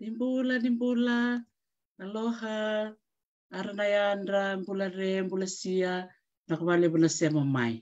Dimbula, dimbula, aloha, aranayandra, mbula re, mbula sia, nakawale mbula sia mamai.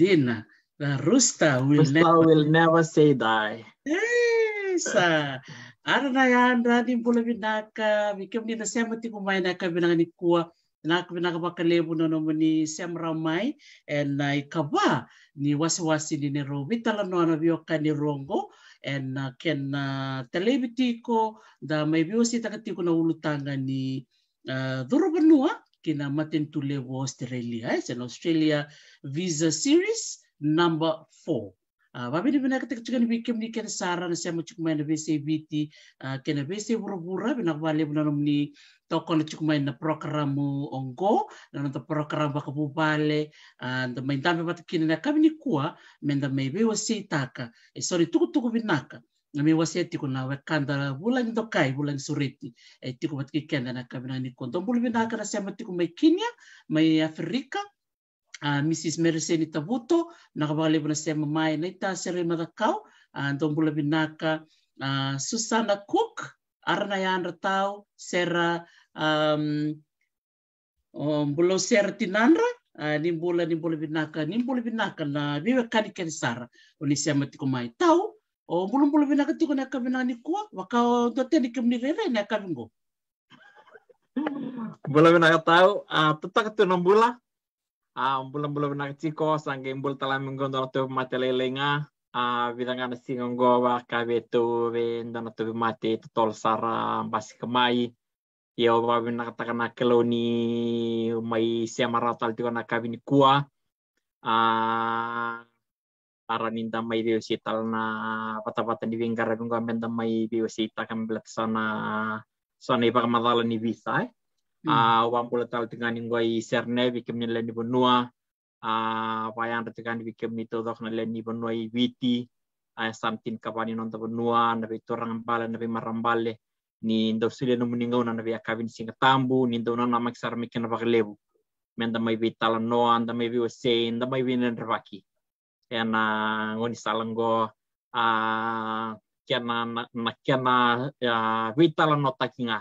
din. The Rusta will, rooster never, will never say die. Yes. Aranayan, ranin pula binaka, bikam ni nasema ti kumay na kabinangan ikuwa, na kabinangan makalebo na naman ni Sam Ramay, and na ikaba ni wasiwasi ni ni Robi, no na biyoka ni Rongo, and na uh, ken uh, ko, da may biyosi takati ko na ulutanga ni uh, Dorobanua, kina matin tulewo Australia, yes, and Australia, visa series number 4 wabi uh, bina ketika cukan bikin ni kena saran saya mau ah, cukup na BC BT kena BC buru-buru bina balik bina nomni toko na cukup na program ongo na nonton program baka bubale ah, na main tambe batu kini na kami ni kuwa menda wasi taka e sorry tuku tuku binaka na mi wasi etiku na wekanda bulan dokai bulan sureti e tiku batu kikenda na kami na ni kondo bulu binaka na saya mau mai Kenya mai Afrika uh, ah, Mrs. Meriseni Tabuto nakabagalibu na sema mai e na ita sere madakau uh, ah, ntombula binaka uh, ah, Susana Cook arna yandra tau sera um, um, bulo sera tinandra uh, nimbula nimbula binaka nimbula binaka na viwe kani kani sara unisema tiko mai tau o bulo binaka tiko na kabina ni kuwa ni ndoteni kimnirere na kabingo Bula binaka tau, uh, tetak tu a ah, bulan-bulan nak ciko angge bul telah menggondol tu mate lelenga ah vidanga singon gova kavetu ve dono tu mate tol sara basi kemai ia ya, ova vina takana keloni mai semara rata tu kan na kavini kua ah para ninda mai biosita sital na patapata ni vingara vingo amenda mai deu sita kambela sana sana ipa kamadala ni visa eh Hmm. a ah, wampula tal tingan ingoi serne bikem ni leni bonua a payang retikan bikem ni todok na leni bonua i witi a ah, samtin kapani non bonua na bi torang bala na bi marambale ni ndo sile no muningau na bi akavin singa tambu ni ndo na maksar mikena baglebu menda mai bi talanoa anda mai bi ose anda mai bi nervaki ena ngoni salango a ah, kena na kena vitala no takinga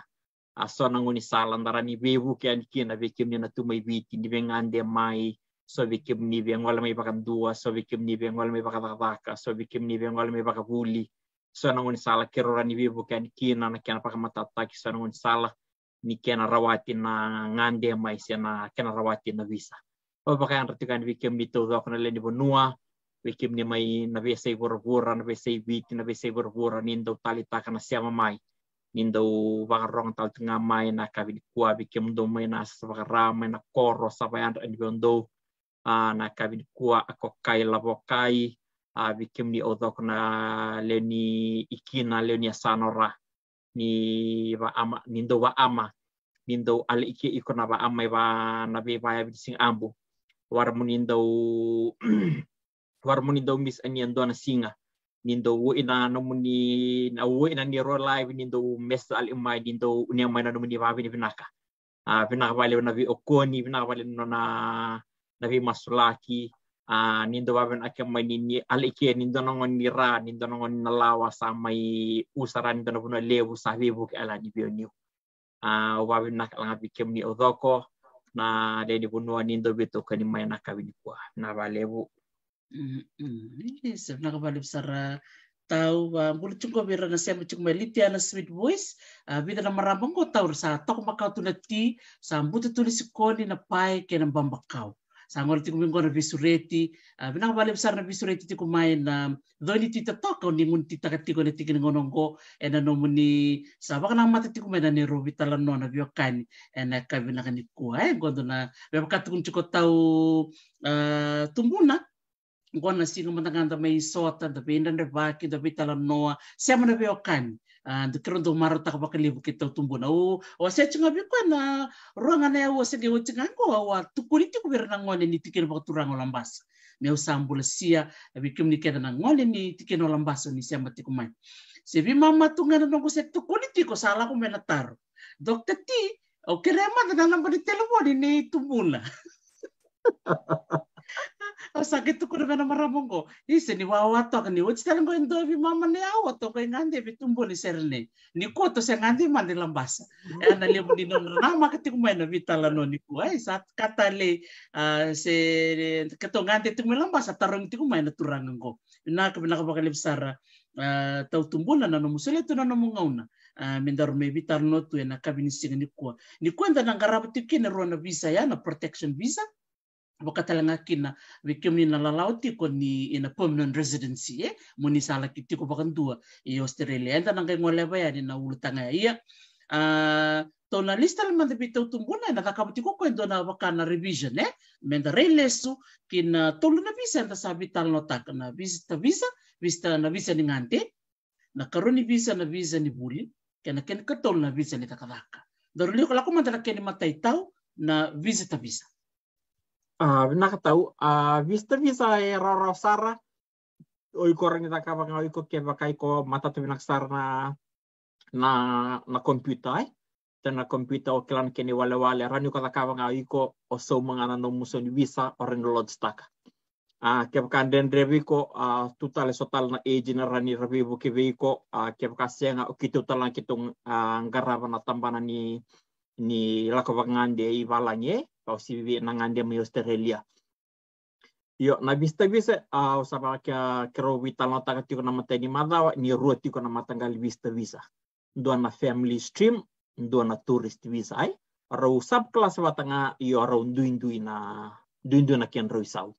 na ngoni sala ndara ni bebu ke an kina ve kim na tu mai biti ni be ngande mai so ve kim ni be ngol mai baka dua so ve kim ni be ngol mai baka vaka so ve kim ni be ngol mai baka buli so na ngoni sala rora ni bebu ke an kina na kana paka matata ki so na ngoni sala ni kena rawati na ngande mai se na kena rawati na visa o baka an kan be kim ni to ga le ni bonua ve kim mai na ve sei bora bora na ve sei biti na ve sei ni ndo tali taka na siama mai nindo vagarong tal tinga mai na kabil kua kem do mai na svara mai na korro savayan ndibondo a na kabil kua akokai lavokai a kem ni odok na leni ikina leni sanora ni va ama nindo va ama nindo ale iki na va ama va na be va sing ambu warmunindo warmunindo mis do na singa nindo ina nomuni na ina ni ro live nindo mesto al imai nindo unia mai na nomuni vavi ni vinaka a ah, vinaka vale na vi okoni vinaka vale no na na vi masulaki a nindo vavi na ke mai ni al ike nindo no ni ra nindo no na lawa sa mai usara nindo no no levu sa vivu ke ala ni bioni a vavi na ka vi kemni odoko na le ni bunua nindo bito kani mai na kavini kwa na valevu sef nakabalip sara tau ba bulu chungko bira na siam chung mai litia na sweet voice eh, a bida na marambong ko tau sa tunati, makau tuna ti sa mbuta tuli sikoni na pai ke na bambakau sa ngore tiku mingo na visureti a eh, bina kabalip sara na visureti tiku mai na eh, doni ti tataka ni ngun ti takatiko na tiki ngonongo e na nomuni sa baka na mata tiku mai na ni na biokani e na ni e gondo bia bakatu kun chiko tau tumbuna gona sino matanganda mei sota da pindan da baki tapi talam noa se mana be okan da kron do aku tak bakali bukit tau tumbu na o o se chinga na kana ruanga na o se ge chinga ngo wa tukuri ti kuber na ngone ni tikin bak turang olambas me usambul sia bi kim ni keda na ngone ni tikin olambas ni se mati kumai se bi mama tungana no ko se tukuri ti ko dokter ti oke kerema da na telo di telepon ni tumbula asake tukure vana maramongo ise ni wawato ni wotstalen ko ndo vi mama ne awoto ko ngande vi tumbo ni serne ni koto se ngande mande lambasa ana le budi no rama kati kumena vitala no ni ko ai kata le se keto ngande tu lambasa tarong ti kumena turang ko na ka bina ka besara tau tumbona na no musele tu na mungauna mendaro me vitar no tu na kabini singa ni ko ni ko nda na ngarabti kine visa ya na protection visa vakatalanga kina vikemni ni nalalauti ko ni ina permanent residency eh? mo ya, ni sala kitiko vakandua i Australia enda nanga ngole ba na ulutanga ia ya. uh, iya, tona lista le de bitau tumbuna na kakamu tiko ko endo na vakana revision e menda relesu kina tolu na visa enta sabi tal no tak na visa visa visa na visa ni ngante na karoni visa na visa ni buli kena ken na visa ni kakavaka dorulio kala ko manda matai tau na visa ta visa nakatau a vista visa e rara sara o iko rangi taka wanga o iko ke waka iko sara na na na komputa e eh. tana komputa o kelan kene wale wale rani o ka kawanga o iko o sau na no muso ni visa o rani lodge taka a ke waka den reviko a tutale sotal na eji na rani revivo ke veiko a ke waka senga o kitu talan kitung a ngarawa na tambana ni ni i kalau si Vivi Nangandia, ngande mi Australia. Yo, na vista vise a o ba ka kero vitala taka tiko na ni madawa ni rua tiko na matangali vista visa. Doa na family stream, doa na tourist visa ai. Rau subclass yo, io rau nduindui na nduindui na ken rau isau.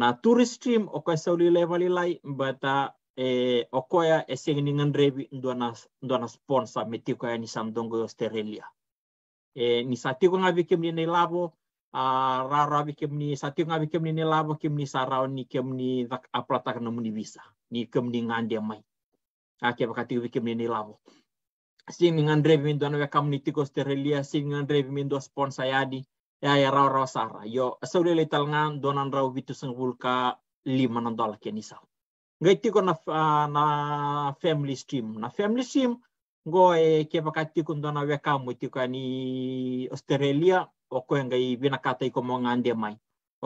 Na tourist stream o kai sauli level lai bata ah, e eh, o koya e eh, singningan revi na doa na sponsor metiko ya ni dongo Australia e ni satigo ngabe kemni ne labo a ah, rarabi kemni satigo ngabe kemni ne labo kemni sarao ni kemni dak aplata kana muni bisa ni kemni ngande mai ake ah, bakati be kemni ne labo sing ngandre bi mindo nawe kamni tiko sterelia sing ngandre bi mindo sponsa yadi ya ya rao rao sara yo saule le talngan donan rao bitu sang vulka lima nandola kenisa ngai tiko na ah, na family stream na family stream go e ke vakati kundona weka mutikani Australia oko ngai bina kata iko monga ande mai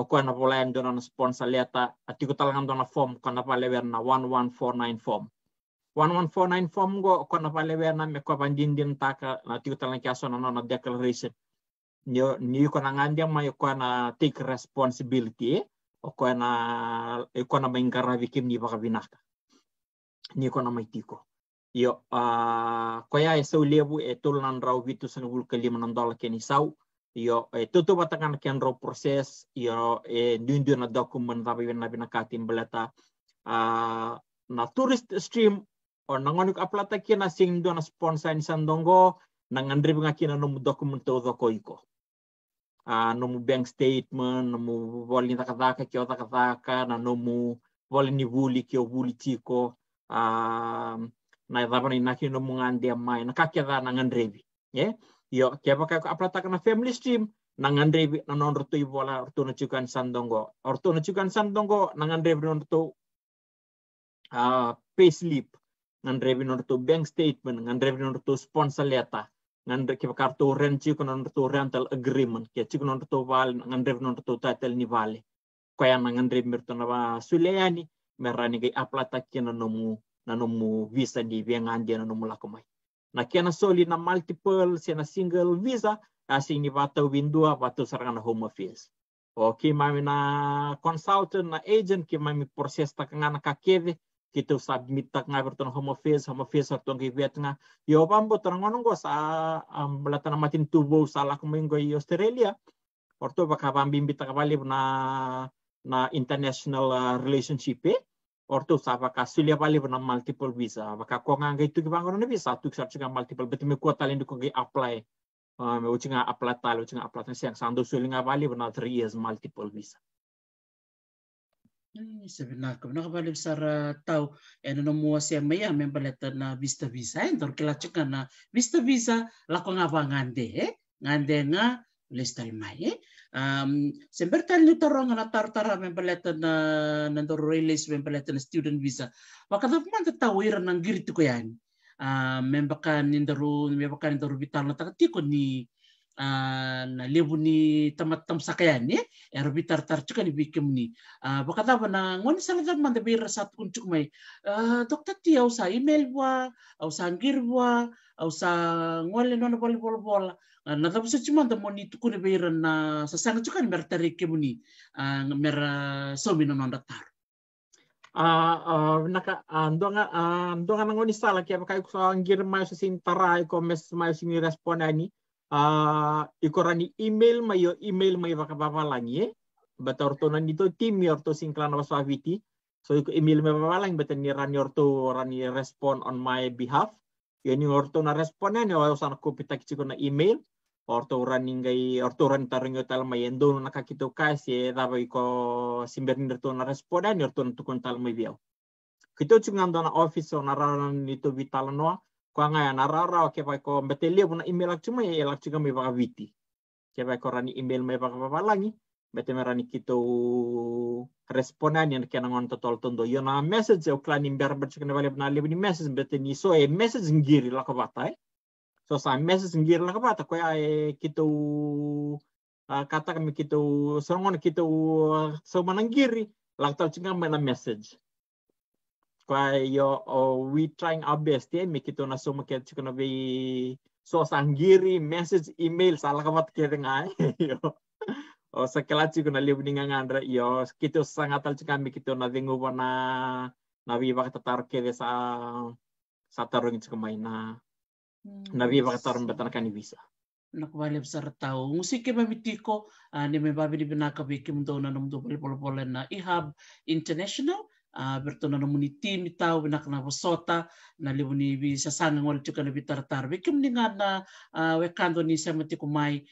oko na pola ndona sponsor leta atiku talanga ndona form kona pala na 1149 form 1149 form go kona pala na me ko bandindin taka na atiko kia sona nona declaration nyo ni ko na ngande mai ko na take responsibility oko na iko na maingaravi kim ni baka binaka ni ko na maitiko Yo, uh, koya e sau levu e tolu nan rau vitu sana vulka lima nan dola keni sau. Yo, e tutu watakan ken rau proses, yo, e dundu na dokumen rapi na bina katim belata. Uh, na tourist stream, o nangonik aplata kena sing do na sponsor ni sandongo, nangandri bunga kena nomu dokumen tau doko iko. Uh, nomu bank statement, nomu voli takadaka kio takadaka, na nomu voli ni vuli kio vuli tiko. Uh, na davana inakino mungandi mai na dha na ngandrevi ye yo keba ka aplataka na family stream na ngandrevi na nonroto ibola rutu na chukan sandongo rutu na chukan sandongo na ngandrevi nonroto uh, pay slip ngandrevi rutu bank statement ngandrevi rutu sponsor letter ngandre keba kartu rent rental agreement chiku chukon nonroto val ngandrevi nonroto title ni vale kaya na ngandrevi mirtu na suleani merani kai aplata kina nomu na nomu visa di vengandia na nomu lakomai na kena soli na multiple sena single visa asi ni vata windua vata na home affairs. o ki mami na consultant na agent ki mami proses takangana kakeve kita submit tak ngai berton home affairs home affairs atau ngai viet nga yo pambo torang ngono go sa belatan matin tubo salah kumenggo i Australia orto baka pambimbi tak bali na na international relationship eh ortos ka sulia pali vana multiple visa ka ko nga ngai tuki bangono ne visa tuki sarchi nga multiple beti me ko talin ko ngai apply me uchi nga apply tali, uchi nga apply tan siang sando suli nga pali vana three years multiple visa hmm, sebenar ko na pali besar ah, tau eno no mua me maya me baleta na vista visa entor eh. kila chika na vista visa ko nga ngande eh. ngande nga lestal mai eh. Um, sembertan lutarong na tartara men paletan na nandoro release men na student visa. Wakadap man tatawiran ng giritu ko yan. Uh, men baka nindaro, men baka nindaro bital na ni na lebu ni tamat tam sakayan ni er bitar tar cuka ni bikem ni uh, baka ngon sala ta man be rasat kun cuk mai uh, dokta ti au sa email wa au sa ngir wa au sa ngol no bol bol bol Ah, nah, tapos sa cuma da moni tuku ne beira na sasanga cuka ne merta reke muni mera somi na nonda tar. Naka nga ando ah, nga ngoni sala kia makai kusa ngir mai sasin tara ko mes mai sini respon ani ah, Ikoran rani email mai yo email mai vaka Betor e bata ortona nito orto yorto na wasaviti so iko email mai vavalangi bata ni rani orto rani respon on my behalf yani orto na responnya ni wawasan ko pita kici na email orto ortoran ningai ortoran tarungo talma yendo na kakito kasi daba iko simbernir to na respoda ni orton kon kontal mai biau kito ngam dona office ona rara ni to noa no ngaya na o ke iko ko lia buna email ak chuma ya lak chuga mai ba viti ke pai ko rani email mai ba ba langi bete merani kito responda ni ke na ngonto tol tondo yo na message o klani berber chukne vale na ni message bete ni so e message ngiri la e. batai eh. So eh, eh, sa message ngir la kapata ko ay kito kata kami kito songon kito so manangiri laktal chinga mena message. Ko yo oh, we trying our best ya eh, mi kito na so maket chikana be so sangiri message email salah kabat kedengai yo. O oh, sa kalachi ko na libninga ngandra yo kito tal chinga mi kito na dingo na na viva kata tar kede sa sa tarung chikamai na nabi bakatar hmm, kan visa nak bale besar tahu ngusi ke mabitiko ane ah, me babi di benaka biki mdona nam do pole pole na ihab international ah, bertona nam ni tim tahu benak na sota na libu ni bi sasanga ngol tuka na bitar tar biki mninga na wekando ni sama mai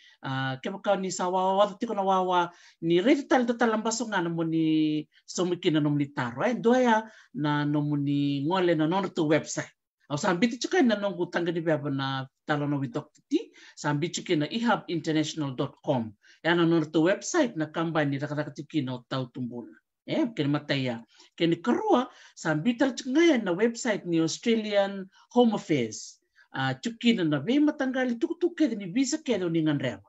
ke maka ni sawa wa tiko na wawa ni redi tal tal lambaso ngana mo ni somikina nam ni taro doya na muni ya, ni ngole na nontu website sambitichuka ina nongutanga di veava na talana widok titi sambichuka ina ehabinternational.com yana nona to website na raka tiki na tau tumbuna eh kene mataya kene kerua sambital chungaya na website ni Australian Home Affairs uh, ah, ina na ve matangali kede ni visa kedo ni reba,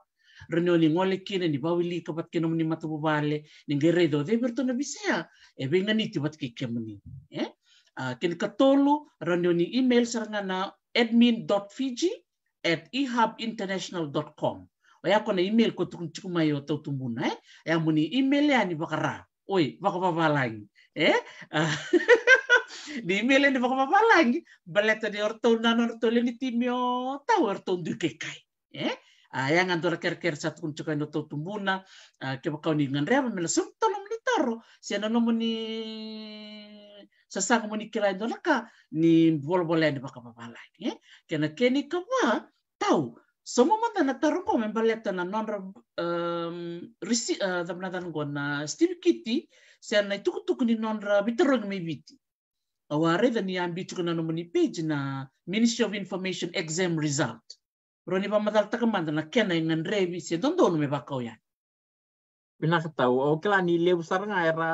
rene ni ngole kine ni bawili kapat kene ni bale ni do de bertona bisea e eh, venga niti bat ke meni, eh Ah, ken ketolu ranyoni email na admin.fiji at ehubinternational.com. oya kona email ko tukun chukuma yo tau tumbuna eh ya muni email ya e ni bakara oi baka baba lagi eh ah, di email ni baka baba lagi baleta di orto na orto leni timyo tau orto duke kai eh ah, yang antor ker-ker satu kun cukai no to tumbuna ke ni ngan rea mela tolong ni toro siana no muni sasaga moni kilai do laka ni bolbolai de baka babalai eh kena keni kawa tau somo mata na tarongo me baleta non um risi da mnadan gona steve kiti, se na tuku tuku ni non ra bitrog me biti aware da ni ambi tuku na no page na ministry of information exam result roni ba madal takamanda na kena ngan revi se don don me bakau ya Pina tau, o kela ni sarang era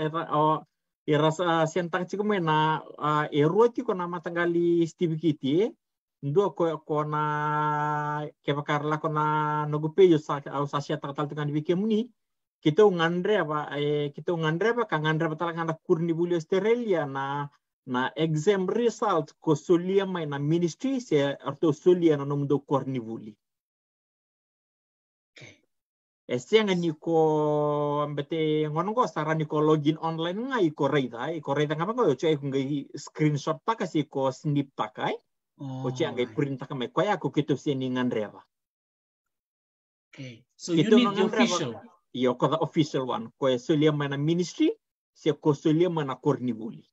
era o Eras ya, sentang ci kuma na ah, eroti ko nama tanggali stibikiti ndo ya ko kona na kebakar la sa au sa sia tanggal tanggal bikemuni kita ngandre apa eh, kita ngandre apa kang ngandre apa ngandre kurni buli Australia na na exam result ko solia mai na ministry se arto solia na nomdo kurni buli ni niko ambete ngono ko sara niko login online nga iko reita ah. iko reita ngapa ko yocho iko ngai screenshot pa si ko snip pa kai ah. oh. ochi angai iya. print taka me koya ko kitu si ni nganreva okay so you gitu, need the official iya, ko the official one ko solia mana ministry si ko solia mana kornibuli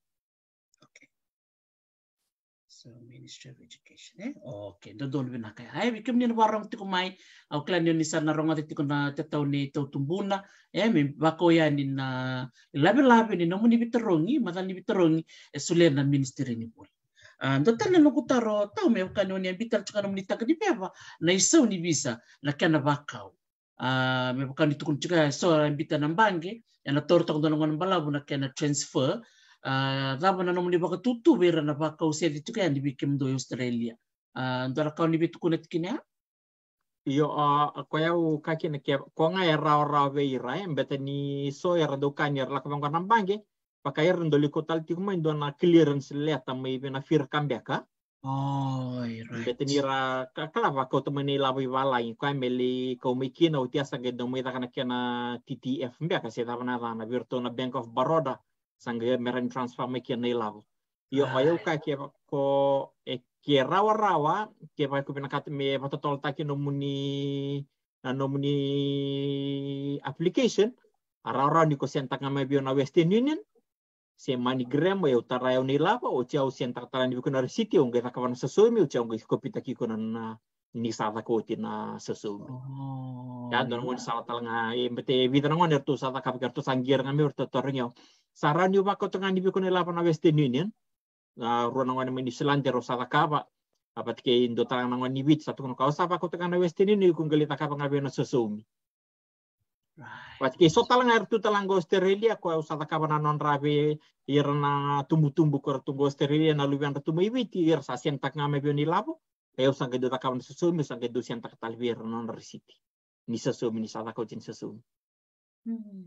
So Ministry of Education eh. Okay, dodol bin hakai. Hai bikin ni warong tiku mai au klan ni sana ronga tiku na tetau ni tau tumbuna eh mi bako ya ni na labe labe ni nomu ni biterongi mata ni biterongi e eh, sule na ministry ni pul. Ando ah, tana luku taro tau me ukan ni bitar chuka nomu ni tak ni peva na isau ni bisa na kana bakau. Uh, me bukan ditukun juga so bitan nambange, yang na torta kundonongan balabu na kana transfer zaba ah, na nomni baka tutu bera na baka usedi tuka yang dibikin do Australia. Ah, Ndora kau ni bitu kunet kini ya? Yo a ah, ko yau kaki na kia ko nga era ya ora veira em eh, beta ni so era ya do kan era lakam kan nambange baka era ndoli tal ndo na clearance leta mai bena fir kambeka. Oh, right. Beta ni ra kala ba ko temani la vi vala in ko meli ko mi kina utia sange do kana na TTF mbeka na na Bank of Baroda sanga meren transforme ke nei lavo io ah. Ya. ka ke ko e ke rawa rawa ke vai kupina kate me vata tol nomuni, nomuni na nomuni application ara rawa ni ko senta na western union se manigram eu tara eu nei lavo o tia o senta tara ni ko na sitio ngai ta ka vana sasumi o tia ngai na ni sada ko ti na sasumi. Oh. ya dono ngon sala tal e bete vidra ngon ertu sada ka kertu sanggir ngami ertu saran yu bako tengah ngani biko nela Western Union na rona ngani meni silante ro sala kaba apa tike indo tarang ngani bit satu kono kausa bako tengah ngani Western Union ku ngeli takapa ngabe na sosumi Pat ke so talang air tu talang sterilia ko usa takapa na non rabe ir na tumbu-tumbu ko tumbu sterilia na lubian tu mai bit ir sa sian tak ngame bio ni labo eu sang ke do takapa sosumi sang ke do sian tak talbir non resiti ni sosumi ni sala ko jin sosumi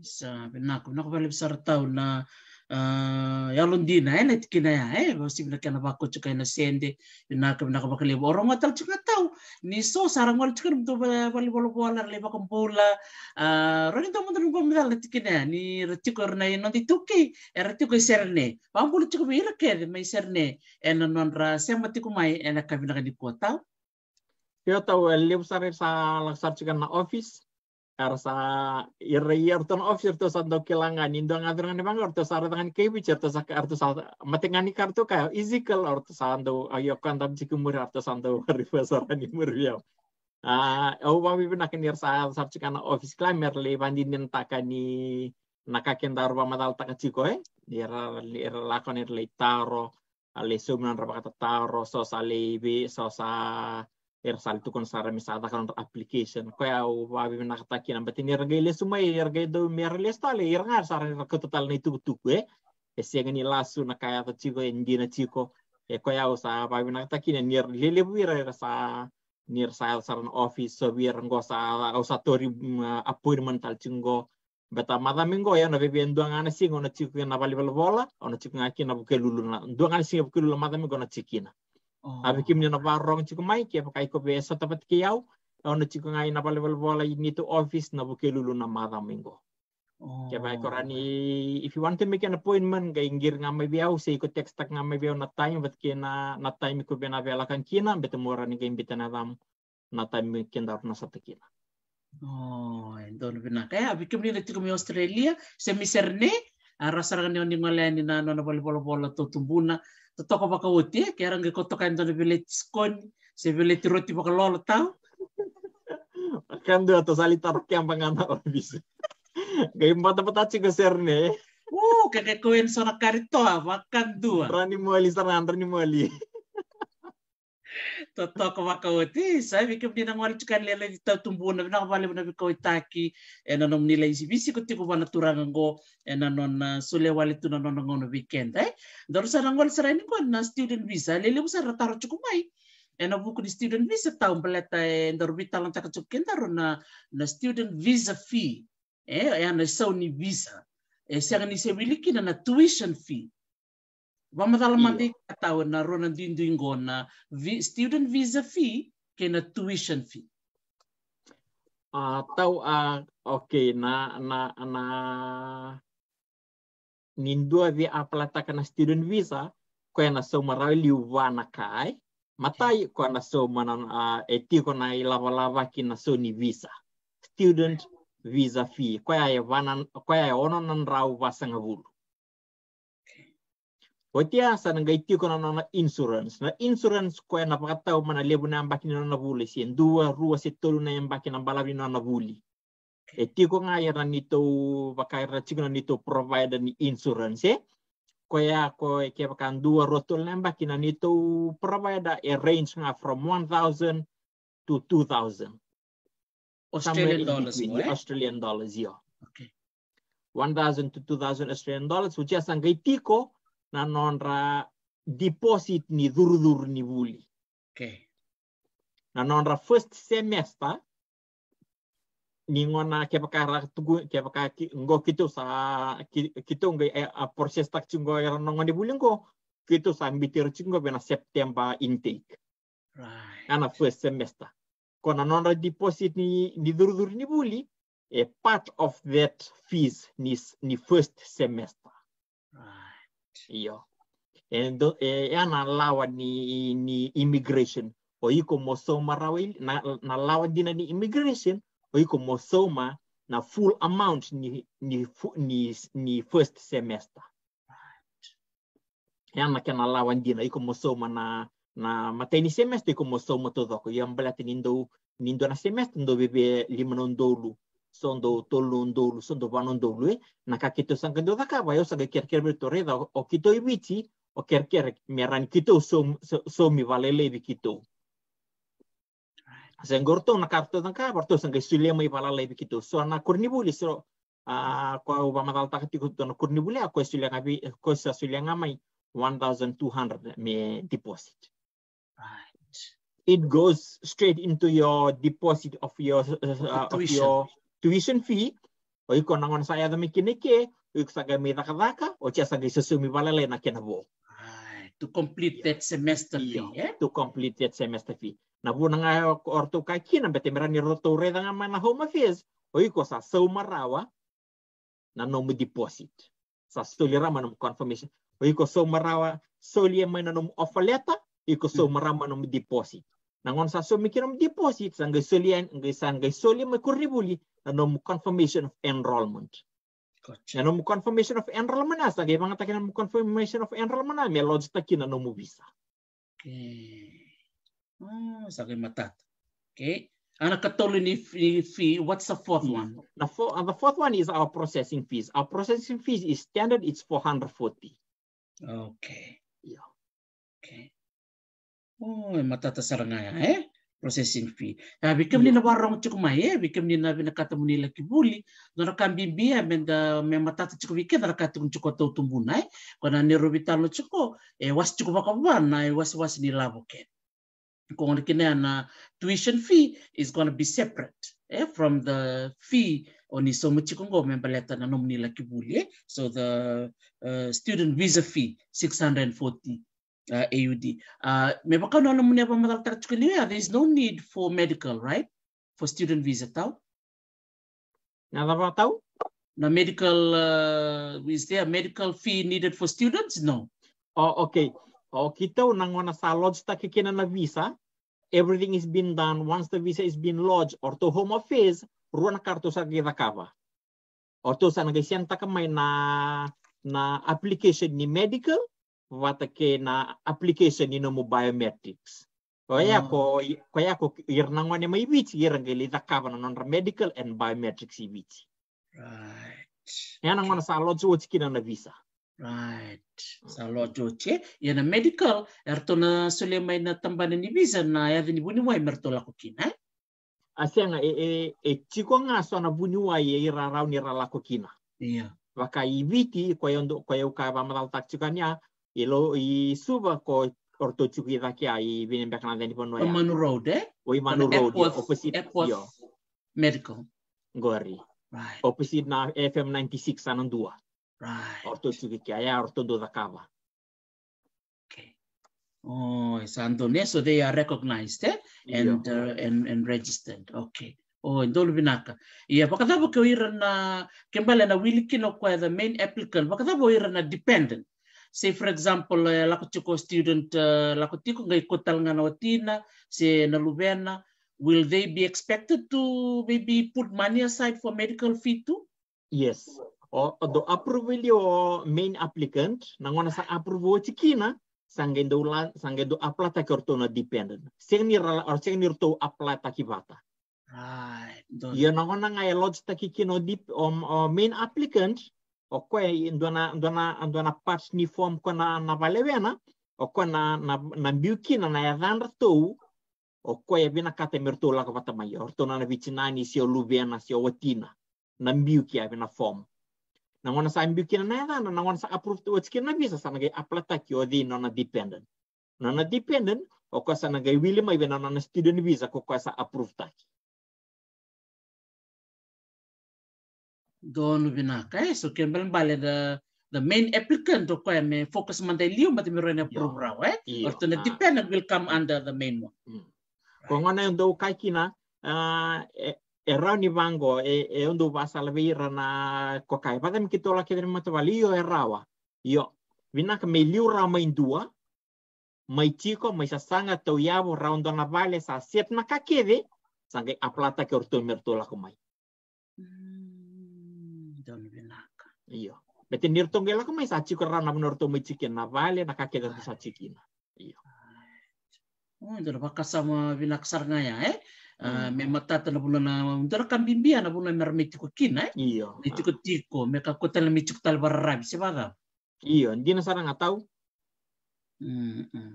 sabi nako nako pala bisar tao na uh, eh, yalon di na ene eh, tikina ya eh basi bila kana bako chuka na sende nako nako bakale orang matal chuka tao tau, niso, sarang wal chuka do bali bolo bola le bako bola uh, roni to mundu ngom dal tikina ni ratiko na eno di tuki e eh, ratiko serne pambul chuka bila ke mai serne non ra kumai ena kabina ka di kota Yo tahu, lihat besar sa langsar cikan na office, arsa irriyar ton ofsir to sando kilangan indo ngadran ni bang orto sara tangan kebi certo sak arto matengani kartu kayo izikal orto sando ayo kandam cikumur arto sando rifasara ni murbiao ah au bami bina kenir sa sarcikan office climber le bandinin takani nakaken darba madal takachiko eh Ira-ira lakon ir leitaro ale sumnan rabakata taro sosa lebe sosa ersaltu kon sara mi sada kan application ko ya wa bi na ta kina bati ni ile sumai rga do mi rga stale ir nga sara ni total na itu tu e se ga ni lasu na kaya ta chiko en eh, di na chiko e eh, ko ya sa wa bi na ta kina ni rga ile sa ni sara na office so bi rga sa au sa tori mm, appointment al chingo beta mada mingo ya na bi en do ngana singo na chiko na bali bola ona ciko ngaki na bukelulu na do ngana singo bukelulu mada mingo na chikina Oh. abikim na warong chiko mai kia pakai ko be so tapat kiau. yau ono chiko ngai na pale bola ini to office na buke lulu na mada oh. Kaya baik orang korani if you want to make an appointment ga ingir ngamai biau saya ko text tak ngamai biau na time bet ke na na time ko be na bela kan kina bet mora ni ga imbita na dam na time ke ndar na sata kina Oh, entonces, ¿qué? Había que venir a Australia, se ni, arasara ni ni ngoleni na no polo polo polo to tumbuna to toko baka uti ke arang ke kotoka ndo ni bile skon se bile tiroti baka lolo tau kan do to salita ke ambangana obis gay mata patachi ko serne Uh, kakek koin sona karito apa kan dua. Rani muali sana muali totoko makauti sabi ke bina ngwal cikan lele di tau tumbu e na bina ngwal ena nom nila isi bisi kuti kuba na turanga ngo ena non sule wali tuna non ngo ngono weekend eh dorusa na ngwal sarai ngo na student visa lele busa rataro cukumai ena buku di student visa tau mbeleta e ndoru bita lan taka cukenda na na student visa fee eh ena sauni visa e sianga ni se wiliki na na tuition fee Wamatala iya. mati katawa na rona dindingo na student visa fee kena tuition fee. Atau uh, oke okay, na na na nindua vi apalata kana student visa kwa e na soma rali wana kai matai kwa e na soma na uh, etiko na ilava lava kina so ni visa student visa fee kwa e ya vana kwa ya na rau vasanga Otia sana ngai tiko na nona insurance. Na insurance kwa na o mana lebu na ambaki na nona vuli. Si ndua rua si tolu na ambaki na balavri na nona vuli. E ko nga yara nito pakaira tiko na nito provider ni insurance. Eh? e Kwa ya ko e ke pakan dua rotol na ambaki na nito provider e range nga from 1000 to 2000. Australian dollars. Eh? Australian dollars, yeah. Okay. 1000 to 2000 Australian dollars. Uchiasa ngai tiko nonra deposit ni dhurdhur ni vuli okay. nonra first semester ningona kepakara tugu kepaka ngo kitu sa kitu ngo eh, a process tak chungo era ya nongo ni ngo kitu sa mbitir chungo bena September intake right. ana first semester na nonra deposit ni ni dhurdhur ni buli a part of that fees ni ni first semester hiyo e, eh, ana lawa ni, ni immigration oiko mosoma rawil na, na lawa dina ni immigration oiko mosoma na full amount ni, ni, ni, ni first semester yana kena lawa dina iko mosoma na na mateni semester iko mosoma todoko yambala tenindo nindo na semester ndo bebe limano sondo tolu sondo vano ndolue eh. na ka kito sanga da zakava yo sanga kerker mi o kito ibiti o kerker mi ran kito som som mi valele kito zengorto na karto danka barto sanga sulia mi valale kito so na kornibuli so a ko o vama dalta kito to na kornibuli a ko sulia ngavi ko sa sulia mai 1200 me deposit right it goes straight into your deposit of your uh, of your tuition fee oiko nangon sa ya mekineke oiko sa mi da kadaka o cha sa gisa sumi balale na kenabo to complete that semester fee yeah, to complete that semester fee na bu nga e orto ka kina merani ni roto re da mana home fees oiko sa somarawa na nomu deposit sa stolira manum confirmation oiko somarawa solie mana nomu offer letter iko hmm. somarawa manum deposit nangon sa so mikinom deposit sangai soli e- ngai sangai soli me kurribuli Nomu confirmation of enrollment. Gotcha. confirmation of enrollment azy zagay magnataky mo confirmation of enrollment azy mialoha tsy takina anao mo visa. Okay. Ah, zagay matat. Okay. Anakatolo ni fee. What's the fourth one? The, four, uh, the fourth one is our processing fees. Our processing fees is standard. It's 440. Okay. Yeah. Okay. Oh, matata sarangaya eh? processing fee. Ya bikin ni hmm. nawarong cuk mai ya, bikin ni na bina kata muni laki buli, na kan bibi ya benda memata cuk bikin nora kata cuk kota tumbunai, kona ni robita lo cuk eh was cuk bakaban na was was ni labo ken. Kona kini ya na tuition fee is gonna be separate eh, from the fee oni so much memba leta na nomni laki buli e. so the uh, student visa fee 640 uh, AUD. Uh, there's no need for medical, right? For student visa, tau? tau? No medical, uh, is there a medical fee needed for students? No. Oh, okay. Oh, kita unang wana sa lodge ta kikina na visa. Everything is been done once the visa is been lodged or to home office, ruan kartu sa kita kava. Or to sa nagisiyan ta kamay na na application ni medical vatake na application ino mo biometrics ah. ko kaya mm. ko yako irnangwane ma ibiti irangeli na non medical and biometrics ibiti right yana ngwana sa lodge tsikina na visa right sa lodge wotie na medical ertona na tambana ni visa na ni buni wa imertola kokina eh? asianga e, e, e nga so na buni wa ye raw ni ralako kina iya waka ibiti kwa yondo kwa yoka madal tak i lo i suva ko or to chuki da kia i vinen bekana deni po O Manu Road, eh? O i Manu Road, opposite Epworth yo. Medical. Ngori. Right. Opposite na FM 96 anandua. Right. Or chuki kia ya or do da kava. Okay. Oh, Sandone, so they are recognized, eh? And, uh, and, and registered. Okay. o oh, dolu vinaka ia vakacava ke ira na ke na wili kina kuae the main applicant vakacava o ira na dependent say for example eh, laku ko tiko student eh, laku ko tiko ngai tal ngana watina se naluvena will they be expected to maybe put money aside for medical fee too yes o do approval o main applicant ngona sa approval tikina sangen do la sangen do apply ta kortona dependent senior ni or senior ni to apply ta kivata right na nangona ngai ya lodge ta kikino dip o main applicant okue ndona ndona ndona party ni form ko na na navalewena okoa na na mbiukina na yadhandra tou okoa yavina katamery tou laka vata maior tou nana vitsinani sio luvena sio watina na mbiuki ya form na nangona sa mbiukina na yadhandra nangona sa approve to atsikina na visa sa nangai aplataki odhi nona dependent nona dependent okoa sa nangai wilima na nona student visa kokoa sa approve taki don vinaka so kembali bale the the main applicant ko me focus man dai liu mati mi rene program eh or to the dependent will come under the main one ko ngana ndo kai kina e rani vango e e ndo vasalvira e, e na ko kai vadem kitola kedre matavalio e rawa ah. yo vinaka me liu rama indua mai chico mai sasanga tau yavo raundo na vale sa set na kakeve sangai aplata ke orto mertola ko mai mm. Iyo. Bete nirtongela kama masih na mnortomichike na vale na kakega kusachikina. Iyo. Ah, ndoro bakasama binaksaranga ya eh. Ah, mm. me matata na bulana ndoro kambimbia na ya bulana mermetiko kina eh. Iyo. Metiko tiko me kakota na metiko talbararabi sebaga. Iyo, ndina saranga tau. Mm -mm.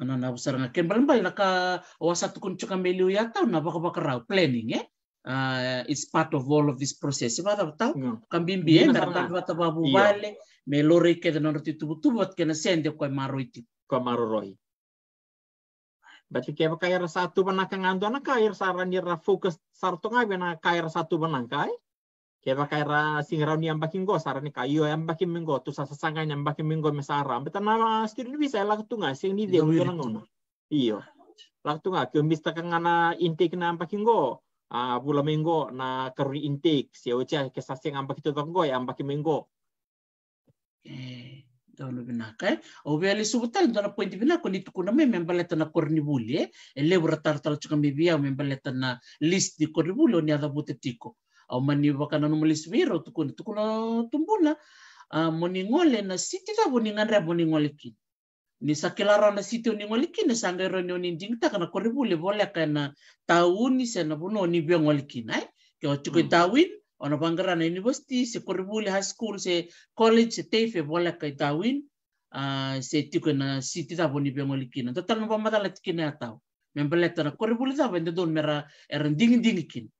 Ana na busaranga ken balamba ilaka wasa tukun chuka meliu ya tau na baka planning eh uh, it's part of all of this process vata tau no. Mm. kambimbi enda mm. tatu vata vavu vale iya. me lore keda nono tituvutuvu vatukena sende kwa maroi tiku kwa maroroi Baca satu benang kangandu anak kaya saran fokus sarto ngai bena satu benang eh? kai. singrau ni ambaki ngo saran kayu ambaki minggo tu sasa sangai mesaram. Beta nama student bisa lah tu ngai sing ni dia iya. untuk Iyo. Lah tu ngai mista intake na ambaki a ah, bula menggo na karu intake sia ocha ke saseng amba kito tango ya amba lo menggo eh, dolo eh. oh, binaka obe ali subutal dona point bina ko nitu kuna me membale tana korni bule eh. ele bura tartal chuka me bia membale tana list di korni bule ni ada bute tiko au oh, mani bakana anu no melis biro tukuna tukuna ah, tumbuna a ah, moningole na sitita boningan ra boningole kini ni sakilara na siti ni ngoliki ni sangero ni oninding ta kana kore bule bole kana tauni se na buno ni bio ngoliki na eh? ke o mm. tawin ona bangara na university se kore bule high school se college se tefe bole ka tawin se na siti ta boni bio ngoliki na total no pamata la tikina tau membele ta na kore bule ta bende don mera erending ding kin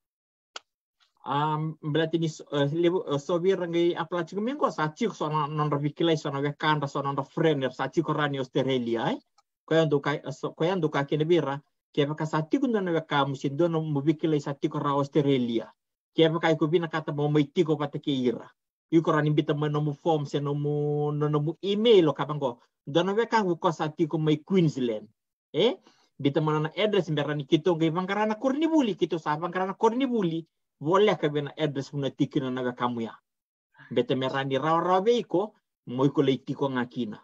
um, berarti ni uh, eh, lebu eh, sobi rangi apla chiku mingo sa chiku so non ravikilai so nave kanda so non rafrener ya. sa chiku rani australia ai eh. koyan duka koyan duka kene birra kepa ka sa tiku ndo nave ka musindo no muvikilai sa tiku ra australia kepa ka iku bina kata mo maitiko patake ira iko rani bita mo nomu form se ya, nomu no nomu email o kapango ndo nave ka ko sa tiku mai queensland eh bita mo na address berani kito ngai bangkarana korni buli kito sa bangkarana korni buli woleka bena edres muna tikina naga kamuya bete merani raw raw be iko moy lay tiko ngakina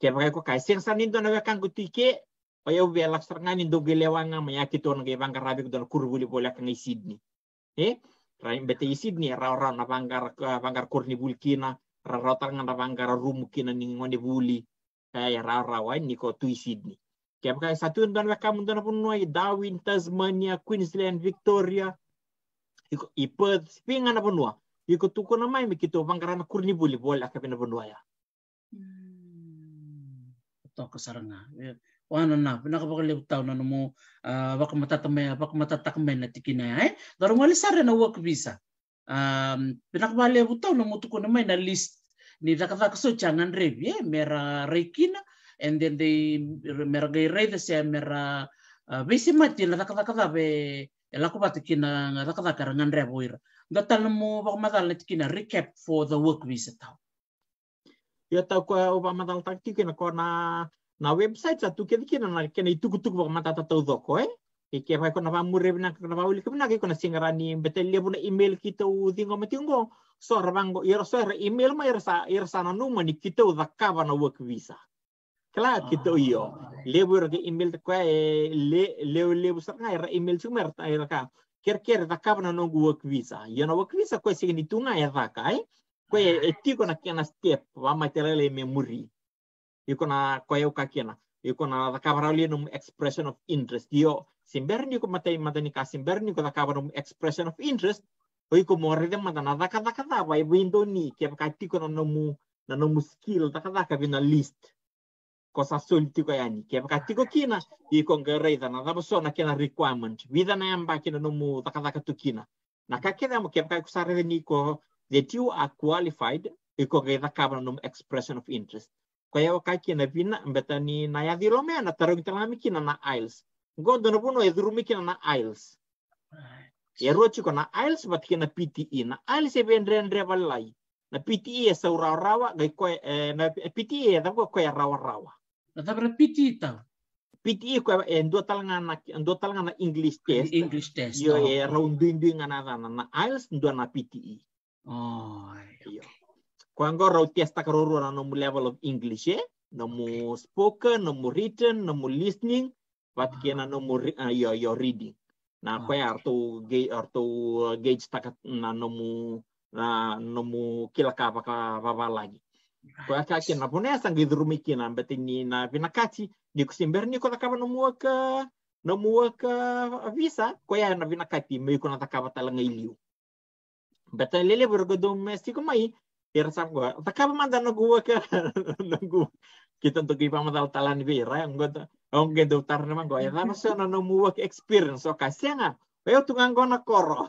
ke bra ko kai sing sanin do naga kangu tike o yow be lak sarngani do wanga ma yakito naga banga rabi ko dal kurvuli boleka ngai sidni e rai bete sidni raw raw na bangar bangar kurni bulkina na bangar rumukina ni ngone buli kaya raw raw niko ko tu sidni ke e satu don weka mun don darwin tasmania queensland victoria ipa pinga na banua iko tuko na mai mikito bangkarana kurni buli bol akapi na banua ya hmm. to kasaranga eh, wano na nakapakaliw tao na mo uh, ah, matatamay baka matatakmay na tikina eh daro malisare na work visa um ah, pinakabaliw tao na mo tuko na may na list ni kaso changan revie eh, mera reikina and then they mera gay rate sa mera uh, ah, bisi mati na dakavakava be ela ko batikina ngada kada ngan ira da tal mo ba madal tikina recap for the work visa tau ya ta ko ba madal tikina ko na na website sa tuke dikina na kena ituku tuku ba mata tau doko eh e ke vai kona va murevi na kona va kona kona singara ni betelia buna email kita u dingo matingo so rabango ira so email ma ira sa ira sana numa ni kita u dakava na work visa Claro que to iyo. Lewur ge email kwa le le lew sanga ra email sumer ta ira ka. Ker ker ta kabna no gu visa. Yo no visa ko signi tunga ya ta kai. Ko e tiko na kena step va material le memory. Iko na kau e ka kena. Iko na ta kabra le no expression of interest. Yo simberni ko matai matani ka simberni ko ta kabra no expression of interest. Oi ko morre de matana da kada kada vai kau ni ke ka tiko na no mu na no skill ta kada ka vina list. kosa sasa olitiko yani kevaka tiko kina iko ngara idana dabo so na kina requirement vida na yamba kina no mu daka daka tukina na kakeda mo kevaka kusare niko that you are qualified iko gaida kabana no expression of interest kwa hiyo kakina vina mbetani na yadhiromea na tarongitana kina na go ngondo no buno edhurumi kina na IELTS Yerochi kona IELTS bat kina PTE na IELTS evendre ndre valai na PTE saurawa rawa gaiko na PTE dabo ko ya rawa rawa Nadabra nah, piti tau. PTE ko e eh, ndo tal na ndo tal ngana English test. English test. Yo e eh, raundindi anak-anak. na IELTS ndo na PTE. Oh. Yo. Iya. Iya. Kuango rau testa karoro na nomu level of English e, nomu spoken, nomu written, nomu listening, wat ah. kena nomu uh, yo yo reading. Na ya, ah. kwe arto ge arto gauge takat na nomu na nomu kila kapa ka lagi kakena vonesangizy roa mekena mba tenena avy anakatsy de ko sember niko nakava namoaka namoaka visa ko kati, navy anakaty meko natakava talagna ilio lele lele roko domestiko mai era samgo takava manda nagoaka nago kita untuk ipa madal talan vera ngoda onge do tarna mango ya nama sona namoaka experience okasenga Weo na koro.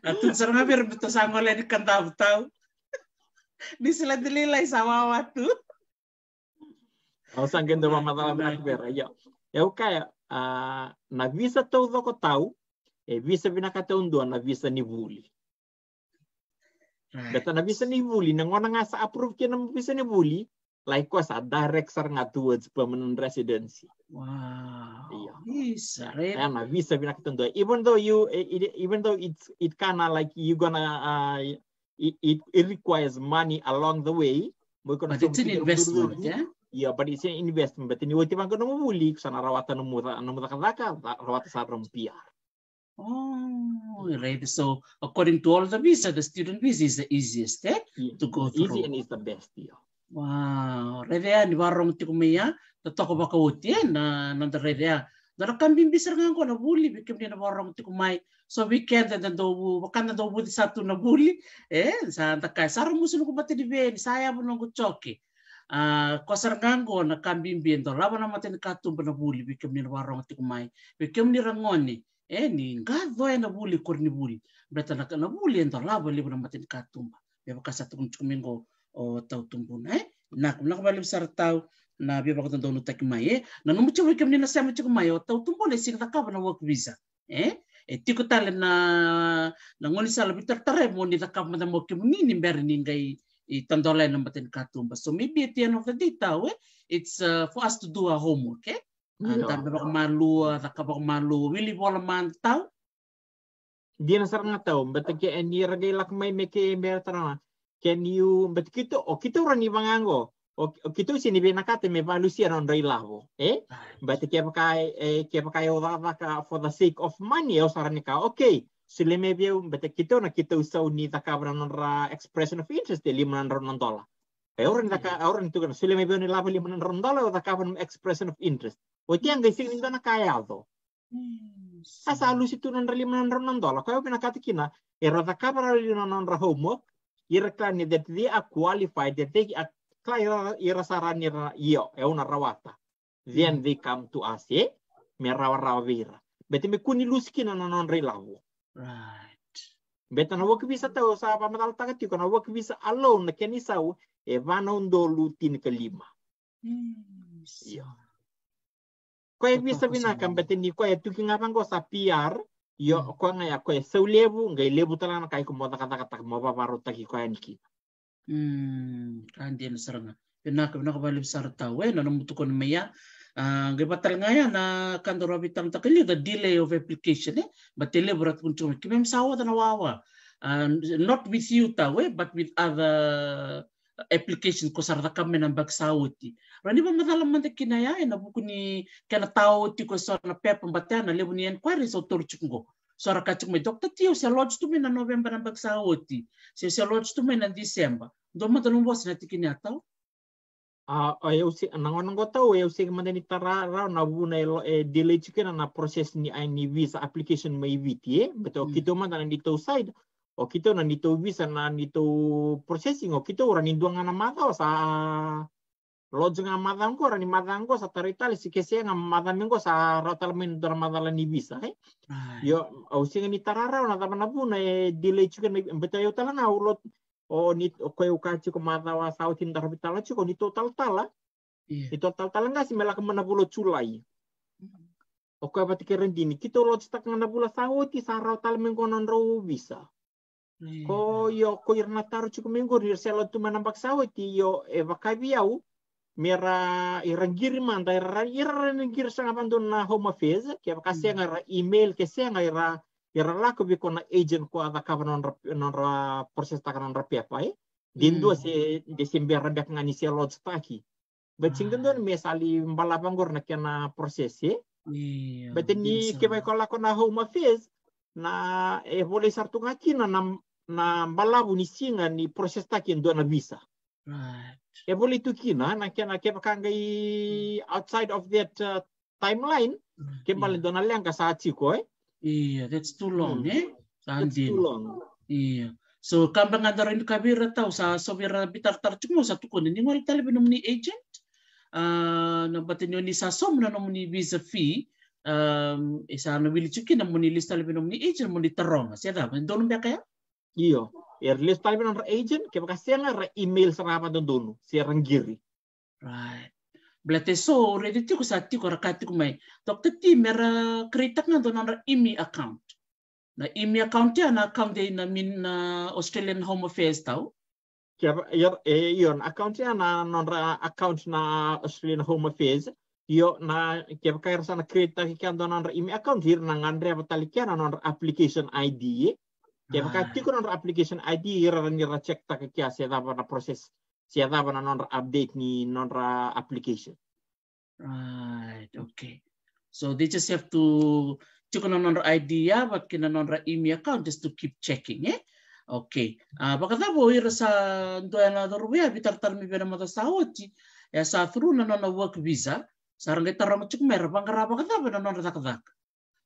Atun sarma bir beto sangole ni kantau tau. Disilat dililai sama waktu. Au sangen do mamata la akbar ya ya, ya oke. uh, ya. ah, na visa tau doko tau e eh, visa vina kata undua na visa ni buli. Data hmm. na visa ni buli na ngona ngasa approve kena na visa ni buli like was a direct sar nga towards permanent residency. Wow. Yeah. Visa. Ya, yeah, na visa vina kata undua. Even though you eh, even though it's it kinda like you gonna uh, it, it, it requires money along the way. But it's an investment, yeah? Yeah, but it's an investment. But Ni to bang kono muli kusana rawata no muda no muda kadaka rawata sa rumpia. Oh, right. So according to all the visa, the student visa is the easiest eh, to go through. Easy and is the best, yeah. Wow. Revea ni warong tikumia, eh? tatoko baka wote eh? na nanda revea dara kambing bisar ngan ko na buli bikim dia na borong ti kumai so weekend dan dobu bakan na dobu di satu na buli eh sa takai sarang musim ko pati di ben saya bu nunggu coki Uh, ah, kosar nganggo na bim bindo lawa na matin katu na buli bikim dia na borong ti kumai bikim ni rangoni eh ni enggak na buli kor ni buli berarti na na buli ndo eh, lawa libu na matin katumba ya satu tukum cukumingo o tau tumbuh, eh nak nak balib tau na bevaka tandao notakima e nanombotsy raiky amin'ny nasamitsiko may o tao tombola isika takavana wak visa e e tiko tale na nangoni sala bitar tare mo ni takav mata mo kim ni ni ni ngai i tandola na maten katumba so maybe at the end of the day tawe eh? it's uh, for us to do our homework eh anta bebak malu takav malu wili bola man tau dia nasar nga tau batake eni ragai lak mai meke mer tarama can you but kita o kita orang ni o kito si ni nakate me valusia non rei lavo eh ah. but ke pakai eh, ke pakai ova for the sake of money e o saranika okay sile me be but kito na kito usau ni da kabra non ra expression of interest de lima non non dola e ora ni da ka hmm. e ora ni tu kana sile me biu ni lavo lima non dola o da kabra expression of interest o tiang ga sing ndona kayado e hmm. asa alusi tu non lima non non dola ko benakate kina e ra da kabra non non ra homework Ira klani that they are qualified, that they are Tlaira irasarani io è una rawata. Zien mm-hmm. vi kam tu asie mi rawarawira. beti me kuni luskina na non rilavu. Right. Bete na wok bisa tau sa pa matal takati na wok bisa alone na keni sau e vana undo lutin kelima. Iya. Kau bisa kam, beti ni kau tuki ngapang kau sa PR yo mm. kau ngaya kau seulebu ngai lebu telan kai kau mau tak kata kata mau apa baru yang kita kandi na saranga pina ka na kabalib sartawe na namutukon maya gebatal nga ya na kandoro bitang takili the delay of application eh batele burat kuntum kimem sawa na wawa ah, not with you tawe eh, but with other application ko sarta kami ng bagsawti. Rani ba madalaman na ya, eh. na buku ni kana tao ti ko na pepa mbata na lebo ni inquiries soarakatsiko medoko tatio lodge to mena novembra baka saôty se lodge to mena disemba do matanumboasina tikini atao eu se nango nango tau eu se kemana ni tara ya ya ra na bu na e delay chicken na proses ni ni visa application mai viti e beto mm. kito mana ni tau side o kito na ni tau visa na ni tau processing o kito ora ni duanga na mata sa Lojanga madha ancora, rani madha ancora, sa taritali, si kese nga madha mingo sa min dora madala ni bisa eh? Yo, au sienga eh, oh, ni tarara, oh, una dama nabuna, e dile na mbeta yo talanga, u lot, o ni, o kwe uka chuka madha wa sao tin dara bitala chuka, oh, ni total tala, iya. ni total tala nga si melaka bulo chulai. Hmm. O kwe pati ni kito lo chitak nga na ti sa rotalmen konon rau bisa. Iya. Ko yo, ko irna taru min mingo, rir selo tu manambak sao ti yo, e biau mera irangir man da ira irangir sanga bandu na home office ke kasenga mm. ra email ke senga ira ira la ko biko na agent ko ada ka non non ra proses ta non rapia pai eh? din mm. do se de sembe rabia kan ni se lot staki but singan ah. don me sali mbala bangor na kena proses e eh? iya, but ni ke bai ko la ko na home office na e eh, vole sartu ngakina na na mbala bu ni singa ni proses ta ken do na visa right e ya voli tu na kena ke pakanga i outside of that uh, timeline hmm. iya. ke bali yeah. dona lenga sa chiko eh yeah that's too long mm. eh that's too long yeah so kamba ngandaro ah, ni kabira tau sa vira bitar tar chumo sa tukon ni ngol talibe agent uh, na batenyo ni sa som na nomni visa fee um, isa eh, na wili chuki na muni lista lebih nomni agent muni terong siapa? Dono biakaya? Iyo. Ya, Earliest time on agent kaya makasiyang re email sa rapat dulu, dono giri. Right. Right. Blate so already tiko sa tiko rakati ko may Dr. T mera create nga email account. Na email account ya na account din na min na Australian Home Affairs tau. Kaya yor ya, eh yon ya, account ya na non account na Australian Home Affairs yo na kaya kaya sa na create ta kaya email account hir na ngandre tali na non application ID. Che maka ti kono application ID ira ni ra check ta kekia ah, se da bana process se da bana non update ni non application. Right, okay. So they just have to ti kono non ya but kina non email account just to keep checking eh. Okay. Ah uh, baka tabo ira sa ndo ana dorwe bitar tar mi bena mata sawati ya sa through na non work visa sarang kita ramu cuk mer bangara baka tabo non ra tak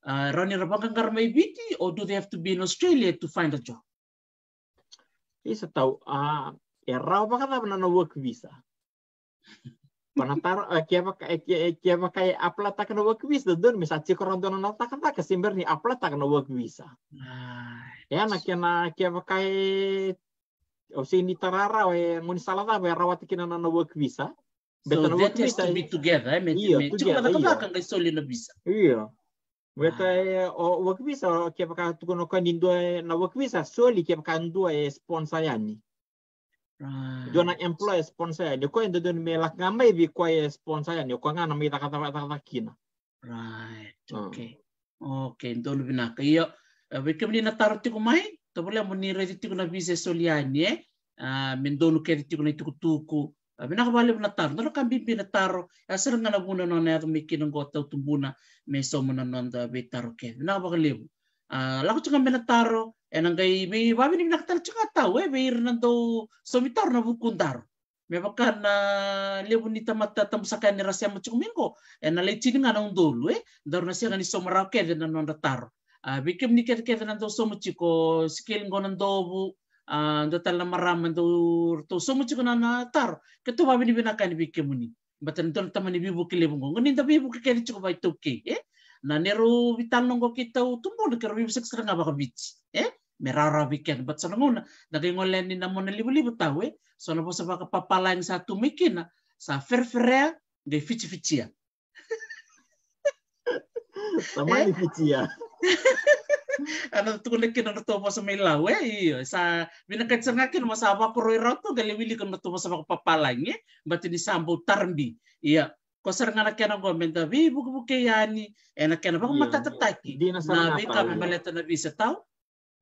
uh, rabakangar may be, or do they have to be in Australia to find a job? Isa tau, uh, ya raw pa kata work visa. Panatar kia pa kia kia pa kai apply tak na work visa don misa ci koran don na tak tak kesimber ni apply tak na work visa. Ya na kia na kia pa kai o si ni tarara we ngun salah ta we rawat kina na work visa. So that has to be eh? together, I mean, yeah, together, yeah. Iya. Weka ah. eh, o oh, wakivisa kepaka tukonoka nindwe eh, na wakivisa soli kepaka ndua e eh, sponsor yani. Right. Dona employ sponsor yani ko ndo don me lak ngama ibi ko e sponsor yani ngana me taka taka taka kina. Right. Ah. Okay. Uh. Okay, ndo lu bina ka iya, yo weka bini na taro tiko mai to bole ni redi na soli yani e. Ah, mendonu kedi tiko na tiko tuku. Pinakawali na taro. Nalo kami pinataro. Asal nga nabuna no na may kinanggotaw tumbuna may somunan ah, eh, no na may taro ke. Pinakawali mo. Lako tsaka taro, enang kai may wabi ni taro, cuma tahu eh. May nando somitar na bukun taro. baka na lebu ni tamata tamusakan ni rasya mo tsaka ena E nalay tini nang dulu eh. eh. Daro na siya nga ni ke na taro. Ah, Bikim ni kaya kaya nando somo tsiko skill ngo nando do tala maram do to so much kuna na tar ke to babi ni bina kan bi muni batan don tama ni bi bu ke ni da bi bu ke ni chuko bai e eh? na nero vital ngo kita to tumbo de keru merara biken bat sana ngona na ke ngolen ni na mona libu libu tawe eh? so na bosa ba papala yang satu mikina ah. sa ferferea de fichi ya. Ah. Sama ni eh? ya. Ah. Ano tukulikin ang natumo sa may lawe, eh, iyo. Sa, minakatsangakin mo sa awa roy roto to, galiwili kang sa makapapalang, eh. ni sambo tarmbi Iya. Kosar nga na kena gomen da, bi, buke yani eh, na kena, iya. mata tataki eh? Di na sa Nabi kami maleta na bisa tao.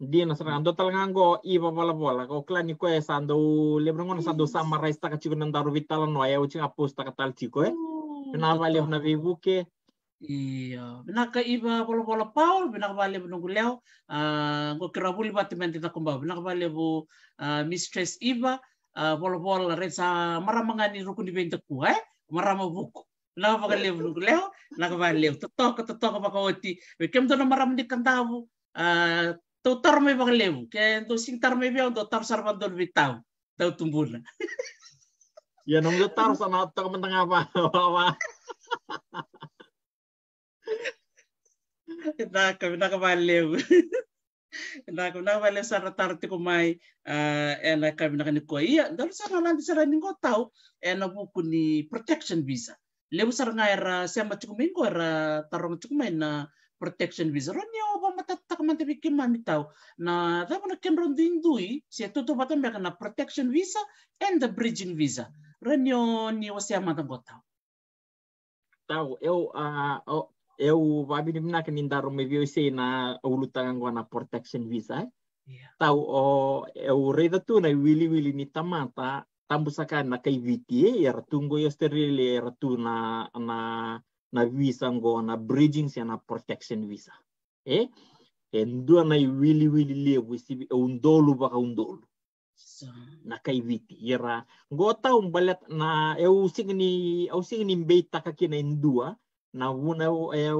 Di na sa tal talaga ngo iba bola bola ko ni ko sando lebron ngono sando sama rice taka chiko nandaru vitala no ayo chinga posta katal chiko Na vale na Iya, benar ke iba polo polo paul, benar bale menunggu leo, ah, go kira buli menti tak kumbau, benar bale bu ah, mistress iba, ah, polo polo resa marah ini rukun di eh marah mau buku. Benar bale menunggu leo, benar bale tetok tetok apa pakau ti, bekem tuh nama ram di kantabu, tau tar me bale bu, ken tuh sing tar me biau, tau tar sarban don vitau, tau Ya nunggu tar sana tengah apa apa. ఇందాక ఇందాక వాళ్ళేవు ఇందాక ఇందాక వాళ్ళే సర తరతి కుమాయ్ ena kabinaka ni koi ia dalu sara landi sara ni ngo tau ena buku ni protection visa lebu sara ngai ra sema cukume ngo ra tarong cukume na protection visa ro ni oba matatak mante bikin mami tau na dabu na ken rondi indui se tutu batam beka protection visa and the bridging visa ro ni o ni o sema tau tau eu eu babi mina ke nindaru me bio se na ulutangan gua na protection visa yeah. tau o eu reda tu na wili wili ni tamata tambusakan na kai viti era tungo yo sterile era tu na na na visa ngo na bridging se na protection visa e eh? endua e na wili wili le wisi undolu ba undolu So, nakaiviti ira gota umbalat na eu sing ni eu sing ni beta ka kina indua na naguna eu eh,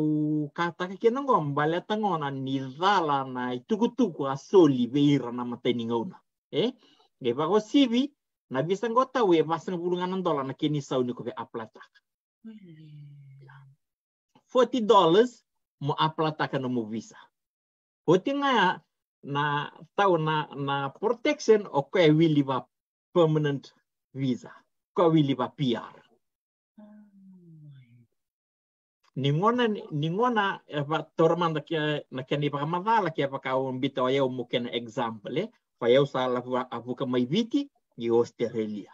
kataka kena ngom bale tangona nidhala na itukutuku soli veira na mataininga una eh e bago sivi na bisa ngota we masang bulungan dola na kini sauni ko be aplataka Forty dollars mo aplataka no mo visa hotinga na tau na na protection o ko e wili ba permanent visa ko wili ba PR ningona ningona va tormanda kia na kia nipa madala kia paka un bito ayo mukena example fa eu sa la avuka mai viti di Australia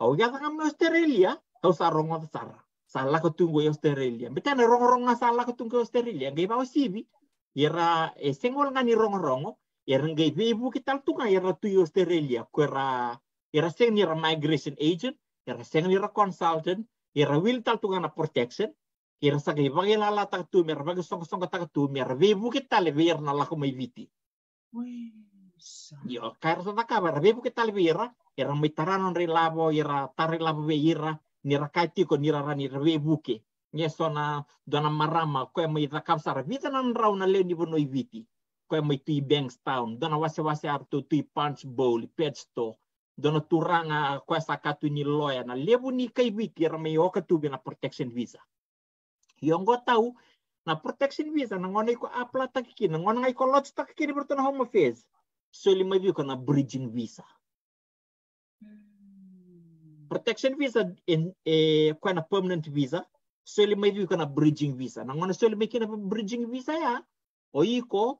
au ya ga ma Australia au sa rongo sara sa la ko tungo i Australia bitana rongo rongo sa la ko tungo Australia ngai ba osibi era e eh, sengol ngani rongo rongo era ngai vivu kital tunga era tu i Australia era era senior era migration agent era senior consultant era will tal tunga na protection Kira sa kay bagay lala tag tumer, bagay song song tag tumer, vebu kita le na la kumay viti. Yo, kaya sa takaba, vebu kita le vera, era may taranon re labo, era tare labo ve ira, nira kaitiko nira rani vebu ke. Nye sona dona marama, kaya may takab sara, vita nan raw na leo ni bono viti. Kaya may tui Bankstown, dona wase wase arto tui punch bowl, pet store, dona turanga kwa sakatu ni loya na lebu ni kay viti, era may oka tubi na protection visa. yang Yongo tahu, na protection visa na ngona iko apply takiki na ngone iko lot takiki berton home affairs so lima view na bridging visa hmm. protection visa in eh, kwa na permanent visa so lima view na bridging visa na ngone so lima kina bridging visa ya iko,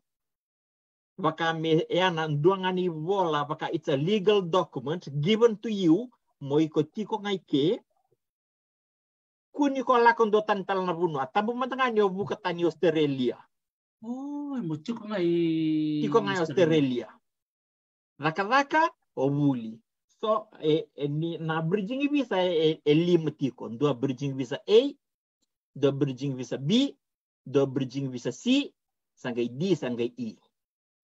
vaka me yana ni vola vaka it's a legal document given to you moiko tiko ngai ke kuni ko la kon do tan tal na bunu ma matanga nyo bu ka tan Australia oh mo ko ngai iko ngai Australia raka raka obuli so e, e ni, na bridging visa e, e, e lima do bridging visa A do bridging visa B do bridging visa C sangai D sangai E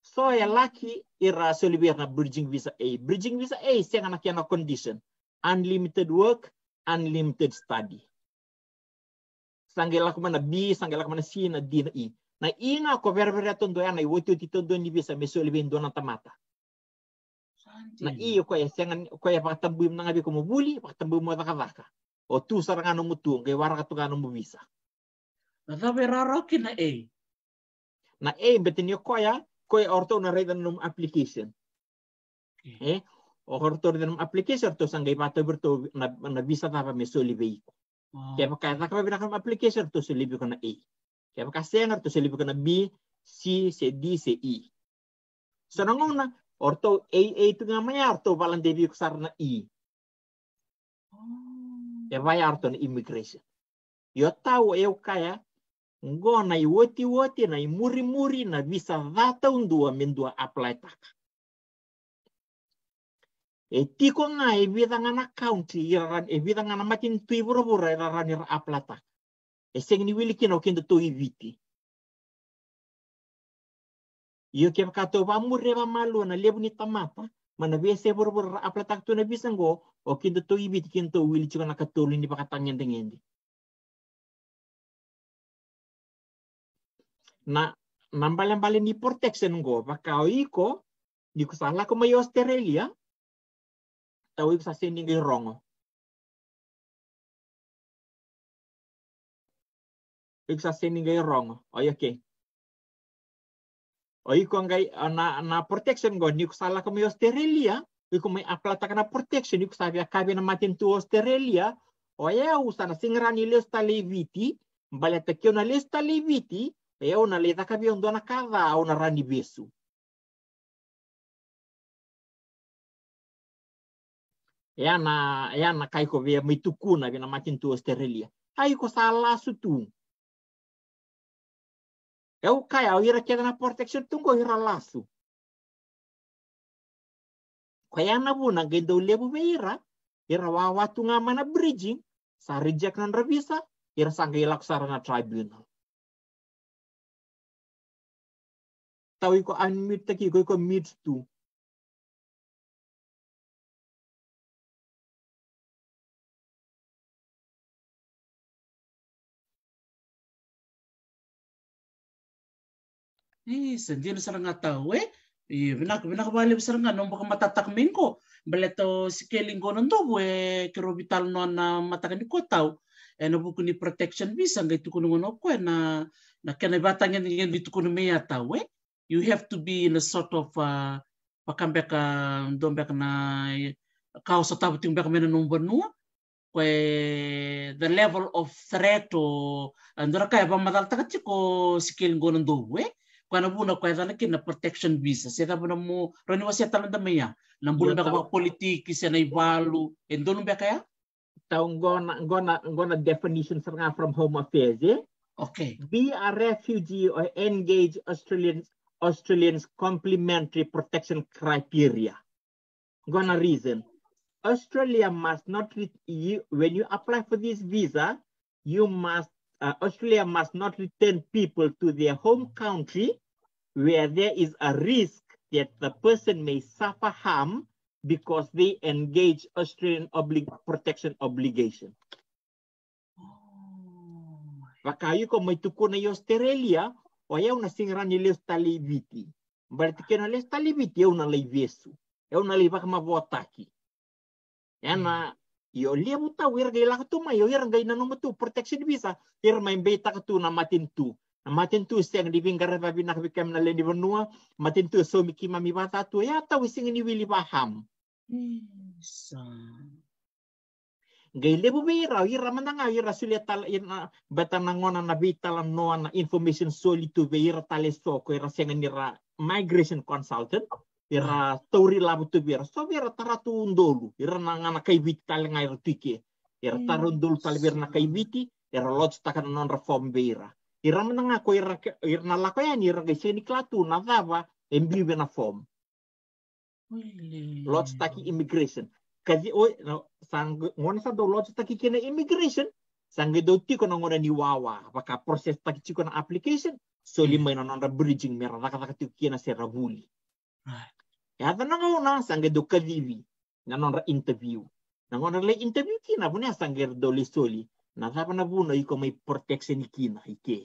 so ya laki ira solibir na bridging visa A bridging visa A siang anak yang condition unlimited work unlimited study sanggela kuma na b sanggela kuma na c na d na I. E. na I e na ko ververe tondo ya e na iwote ti tondo ni bisa meso libe ndo na tamata na I ko ya sengan ko ya pakta buim na ngabi ko mo buli pakta buim mo daka o tu saranga no tu ngai wara ka tukano mo bisa na zabe raroki na e na e betinio ko ya ko ya orto na reda num application eh o orto reda num application to sangai pato berto na bisa tapa meso libe iko kaya taka be nakam application to selibi kana A. Kepka senar to selibi kana B, C, C, D, C, E. Sanangong na orto A A itu namanya orto balan debi kusarna E. vaya oh. orto na immigration. Yo e eu kaya na i woti woti na i muri muri na visa data undua mendua apply taka e tiko nga e vida na county i ran e vida na matin tuiburo vura e ran ira aplata e ni wili kino kendo to iviti Iyo ke ka to murre va malu na lebu ni tamata mana be se vura vura aplata to na bisango o kendo to iviti kendo wili chika na katoli ni baka tangen tengendi. na nambale ni protection go o iko ni kusala koma mayo Australia tao ibig sabihin hindi kayo wrong. Ibig sabihin hindi kayo wrong. O okay. O iko ngay na na protection go ni kusala kami Australia. Iko may aplata kana protection iko a cabeça na matin tu Australia. O oh, ya usa na singrani lista leviti. Baleta kio na lista leviti. Eu oh, na leta kabi ondona kada au na rani besu. yana yana kai via mitukuna vina makin tu Australia ai salah sala sutu eu kai au ira keda na protection tungo ira lasu kaya na buna gendo lebu ve ira ira wa watu ngamana bridging sa reject nan revisa ira sangge laksara na tribunal tau iko unmute taki iko iko mute tu Isa, di na sarang ataw eh. Iya, binak, binak bali sarang nga, nung baka matatakmin ko. tuh si Kelingo nando, we, eh, kirobital no na matakan ko taw. E eh, na buku ni protection visa, ngay tukun ngon ako eh, na, na kanibatan yan yan ditukun may ataw eh. You have to be in a sort of, uh, ah, pakambek, uh, ah, dombek na, eh, kau sa tabu ting bek mena nung nua. Kwe, the level of threat o, oh, andura kaya ba madal takat ko oh, si Kelingo nando eh. Kwa na buna kwa na kina protection visa. Seta buna mo, rani wa seta landa maya. Nambuna na kwa politiki, sena ibalu. Endo lumbe kaya? Tau ngona, ngona, ngona definition sa from home affairs, eh? Okay. Be a refugee or engage Australian Australians complementary protection criteria. Gona reason. Australia must not treat you when you apply for this visa, you must uh, Australia must not return people to their home country where there is a risk that the person may suffer harm because they engage Australian obli protection obligation. Wakayu ko may tuko na Australia, o ayaw na singra ni Leus Taliviti. Berarti que na Leus Taliviti é uma lei vesso, é uma lei para uma na Yo lia buta wir gai laka tu mai yo wir gai nanu metu protection visa ir mai beta ketu na matin tu matin tu siang di pinggar va bina bikam na le di benua matin tu so miki mami bata tu ya tau sing ni wili paham hmm, gai lebu wir ra ramana ramandanga ir rasulia tal in bata nangona na vital noana information solitu tu be so, ko soko siang ra migration consultant ira tauri labu tu bira so bira taratu undolu ira na kai biti tali ngai rutike ira hmm. taru undolu tali bira na kai biti ira lodge takan non reform bira ira menang ko ira ira na lako yani ira kai seni klatu na dava embi bena form lots taki immigration kazi o sang ngone sa do lodge taki kena immigration sangi do tiko na ngona ni wawa apakah proses taki na application so hmm. lima non bridging mera raka raka tu kiena seraguli Right. ಯಾದ ನಂಗವನ ಸಂಗೆ ದುಃಖ ವಿವಿ ನನ್ನ interview nangonarle interview kina bunya sangger doli soli na tapana buno iko may protection kina ike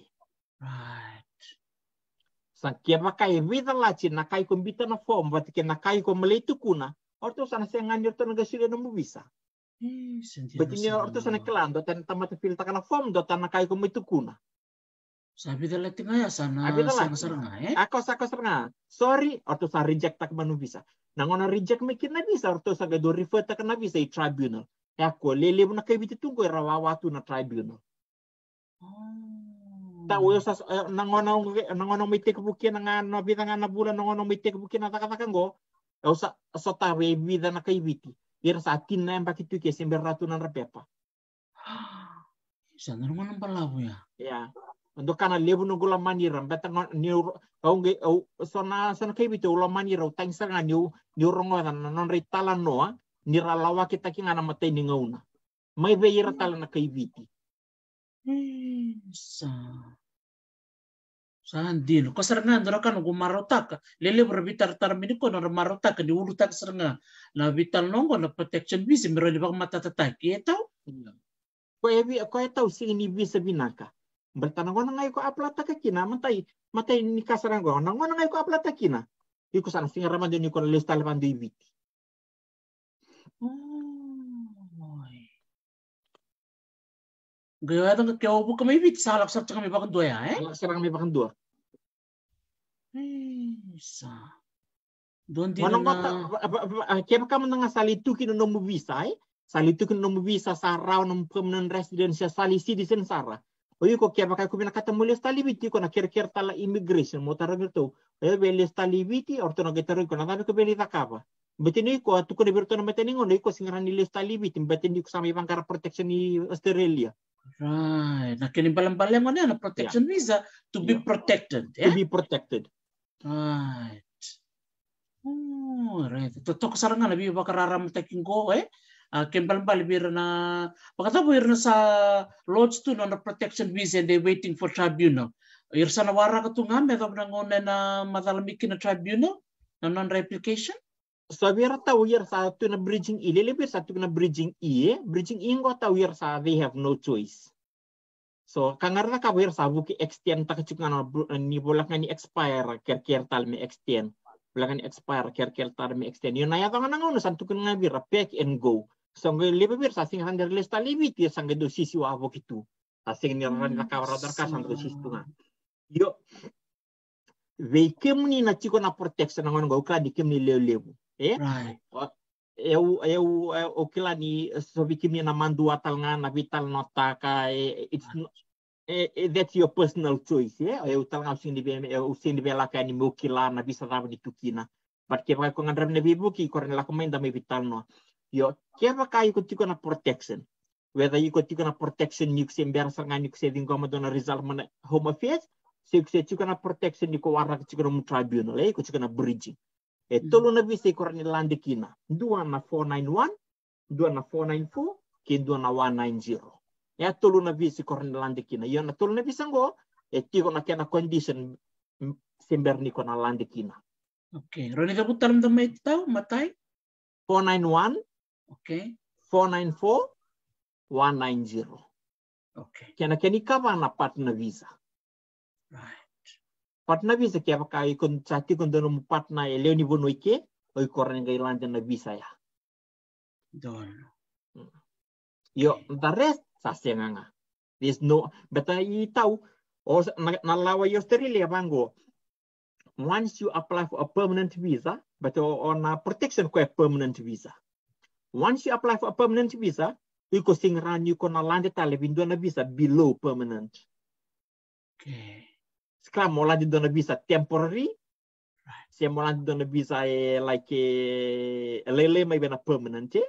right sangker makai vida lachi na kai kombita na form batike na kai ko maletu kuna orto sana sengan yorto na gasile no mubisa Betinya orto sana kelando tan tamat filta kana form do tan na kai ko mitukuna Sabi dalating ya sana sangasar nga eh. Ah, Ako sa kasar nga. Sorry, orto sa reject tak manu bisa. Nangona reject mungkin na bisa orto sa gado refer tak na bisa i tribunal. Ya, aku lele mo na kay bititungko rawawatu na tribunal. Oh. Ta uyo sa eh, nangona nangona mi tek buki na nga no bida nga na bula nangona mi tek buki na takataka ngo. Eu sa sa ta we bida na kay biti. Ira sa atin na emba kitu ke semberatu na rapepa. Sana ya. Ya untuk kana lebu no gula manira mbeta niu kaunge au sona sona kebi te ula manira utang sanga niu niu rongo dan non re tala noa nira lawa kita ki ngana mate ni ngauna mai be ira tala na kebi ti hmm, sa sandino ka saranga ndora kan go marotaka lele berbitar tar miniko no marotaka di ulu tak saranga na vital nongo na protection bisi mero libak mata tatak ye tau ko ebi ko etau sini bisa binaka Bertanagona ngai ko aplata ka kina matai matai ni kasarang go na ngona ngai ko aplata kina. Iko san finga hmm, ramando ni ko tong kau buka kami bit salak sar kami bakan dua ya eh. Salak kami bakan dua. Isa. Don di na. Kaya kamu nang salituki no nomu bisa eh. Salituki no nomu bisa sarau permanent residence salisi di sensara yiko kia maka kumina kata mulia biti kona kira kira tala immigration mo tara ngirto e beli biti orto na getaro kona dami ko beli takapa ni ko atu ko berto na meteni ngono iko stali biti stalibiti ni ko sama ibang protection ni Australia Right. Nah, ya. kini balam balang mana ya. protection yeah. visa to be protected. Yeah? To be protected. Right. Oh, right. to ko sarangan na biyo bakararam taking go eh. Ah, ken na werana pakatabo na sa lodge to nana protection visa they waiting for tribunal ir sana waraka mereka ya, atavo ngone na na tribunal na non replication so, tahu yer satu na bridging i lebih satu na bridging i eh? bridging i ngo tahu sa they have no choice. So kangarna ka sa buki extend tak cukup na ni bolak ngani expire ker ker tal me extend bolak ngani expire ker ker tal me extend. Yo naya tong sa santu kena ngabira pack and go sangue lebih besar, sing handar le sta limiti sangue do sisi wa avo kitu asing ni orang hmm. kan. hmm. nak kawal dar ka sangue do sisi tunga yo veikem ni kau nak na senang orang gokla di kem ni lew lew. eh eu eu o ni so vikim ni nama dua atal nga na vital nota ka eh, it's eh, eh, that's your personal choice eh eu tal sih sing ni bem eu sing di bela ka ni mukila nabi na bisa da tukina but ke ba ko ngandram ne bibu ki korne la komenda me vital no yo keba ka ko tiko na protection whether ko tiko na protection yuk se mber sanga yuk se ding ma dona result mana home affairs se yuk se na protection yuko warna tiko na mu tribunal e ko tiko na bridging e tolo na vise ko ni lande kina dua na 491 dua na 494 kin dua na 190 ya tolo na vise ko ni lande kina yo na tolo na vise ngo e tiko na kena condition mm, sember ko na lande kina Oke, okay. Roni kaputar itu tau matai 491 Okay. 494 190. Okay. you cover on a partner visa. Right. Partner visa kia i kon chati kon dono mu partner e leo ni bono ike o i korene ga visa ya. Dono. Hmm. Yo, the rest sa senganga. There's no, But i tau, o na, na lawa i Australia bango, once you apply for a permanent visa, but on a protection quite permanent visa. Once you apply for a permanent visa, you could sing run you could not kona lanjut tali bin a visa below permanent. Okay. Sekarang mau lanjut dona visa temporary, right. saya mau lanjut dona visa eh, like eh, lele maybe not permanent eh?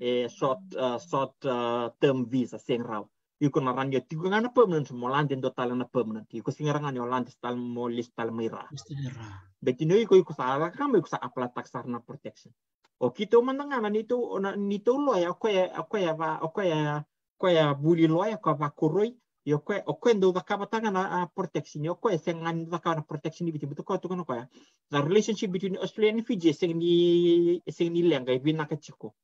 eh, short uh, short uh, term visa sing rau. You could not run your tiga ngana permanent mau lanjut do tali na permanent. You could sing around your land, tali mau list tali But you know, you kau ikut salah kamu ikut apply tax sarna protection. O ya, ya, ya va, okite ya nitouloya ya buli loya vakoroi okwenda na protection okoesengani na protection viti vitu kotukana koya the relationship between australia and fiji esengni ya ya ni lenga ya vinaka chiko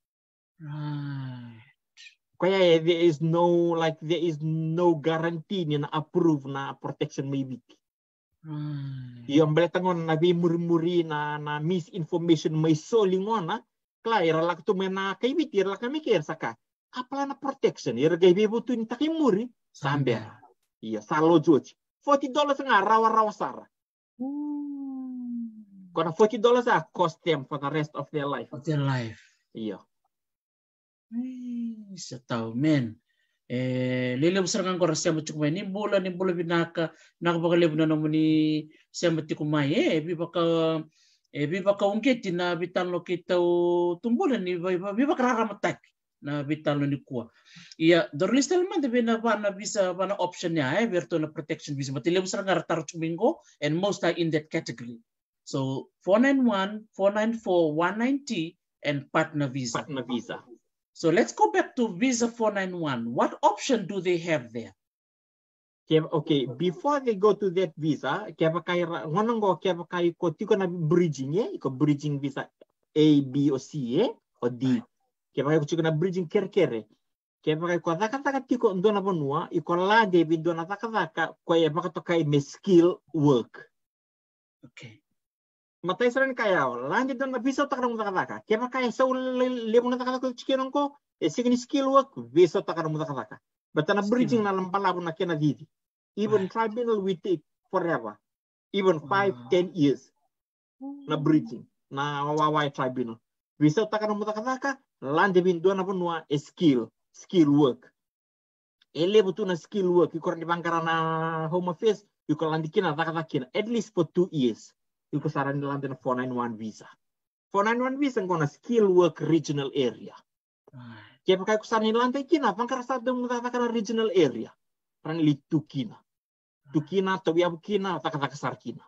right ya, there is no like there is no guarantee na approve na protection maybe mbak hmm. belakang na nabi murmuri na na misinformation mai solingona na, ira lak tu mena kai bitir lak kami saka. Apala na protection ira gai bebu tu intaki muri sambe. Iya salo joji 40 dollars nga rawa rawa sara. Hmm. Kona 40 dollars a cost them for the rest of their life. Of their life. Iya. Setau men e lele busargan kor semba ya cukma ni bola ni bola binaka nak baka lebu na nomuni semba ya tikuma e eh, bi baka e bi baka unke tina bitan lo kita tumbola ni bi baka rara matak na bitan lo ni kua iya dorlist element bi bina bana bisa bana option ya e berto na protection bisa mati lebu sargan ratar cukmingo and most are in that category so 491 494 190 and partner visa partner visa So let's go back to Visa 491. What option do they have there? Okay, before they go to that visa, kaya kaya ngonongo kaya kaya ko tiko na bridging eh, iko bridging visa A, B, or C eh, or D. Kaya kaya ko tiko na bridging kere kere. Eh? Kaya kaya ko daka daka tiko ndo na bonua, iko la David ndo na daka daka kaya baka to kaya me skill work. Okay. mataisarankayawa ya skill work, kepakaisau lemunatakatak chikenonko signiskiluak visautakaramutakataka batana bridging na kena didi even tribunal we take forever even ah. five ten years na bridging na wawawai tribunal na landibinduana bunua eh, skill skill work elebu eh, na skill work bangkara na ah, home affairs ikolandikina takatakina at least for two years Iku saran sara 491 visa 491 visa ngona skill work regional area Kaya pakai iku saran ni landen kina vankara sara dong regional area rang li tukina tukina tobi abu kina vakaka sara kina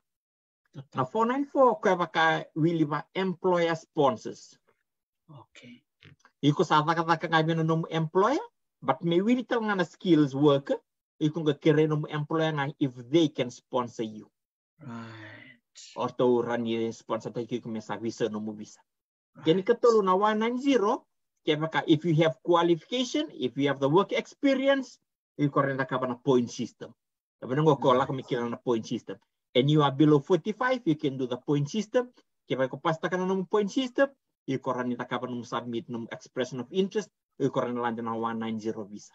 na 494 kaya pakai wili va employer sponsors okay Iku sa vakaka kaya bina nomu employer but me wili tau ngana skills worker iku nga kere nomu employer nga if they can sponsor you ortourani sponsortaki kuma service no mubisa geni katolo na 190 kepaka if you have qualification if you have the work experience you correct ka na point system abana ngo ko ko mikina na point system and you are below 45 you can do the point system kepaka pasta kana no point system you correct ta ka no submit no expression of interest you correct hmm. na landa na 190 visa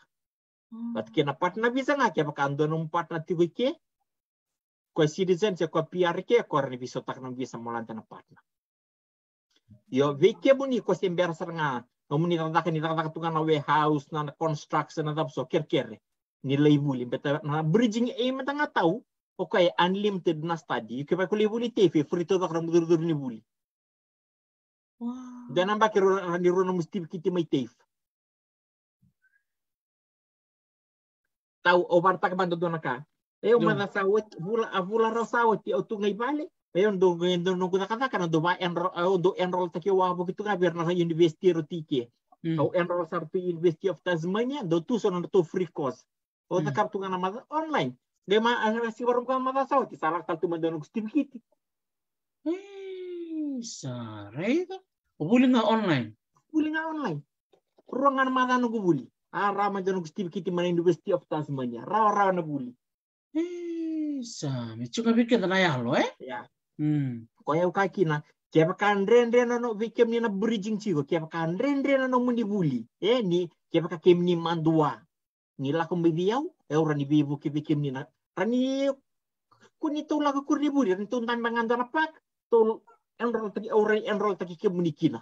but kena partner visa nga kepaka ando no partner tiki Coi citizensia, coi PRK corre viso tak non visa molante na partner. Yo veke buni ko sember sarnga nomuni randaka ni tanda tunga na warehouse na construction na tapso kerkere ni leibuli beta na bridging aim tanga tau o kai unlimited na study ke ba ko leibuli tefe frito da ramu dur dur ni buli. Dan amba ke ni rona musti kiti mai tefe. Tau obar tak bando donaka e o mana sawet vula a vula ra sawet o tu ngai vale e on do ngai do no kuna kata kana do va enro do ta ke wa bo ka berna ha investir tike o enrol sar tu investir of Tasmania do tu sona to free course o ta kap tu ma online de ma ara si barum ka ma sawet salah tal tu mandano kustim um kiti o sarega nga online nga online ruangan mana nunggu buli. Ah, ramai jangan gusti um mana University of Tasmania. Rawa rawa nunggu buli. えー、さあ、めっちゃびけたなやろえや。うん。こやうかきな。Kiapa kan ren ren ano bikin ni na bridging chigo. Kiapa kan ren ren ano muni buli. Eh ni kiapa ka kem ni mandua. Ni la kom bibiau. Eh ora ni bibu ke vikem ni na. Rani ni tu lah ko kurni buli. Rani tu tan manganda apa? pak. Tu enroll tadi orang enroll tadi kau muni kina.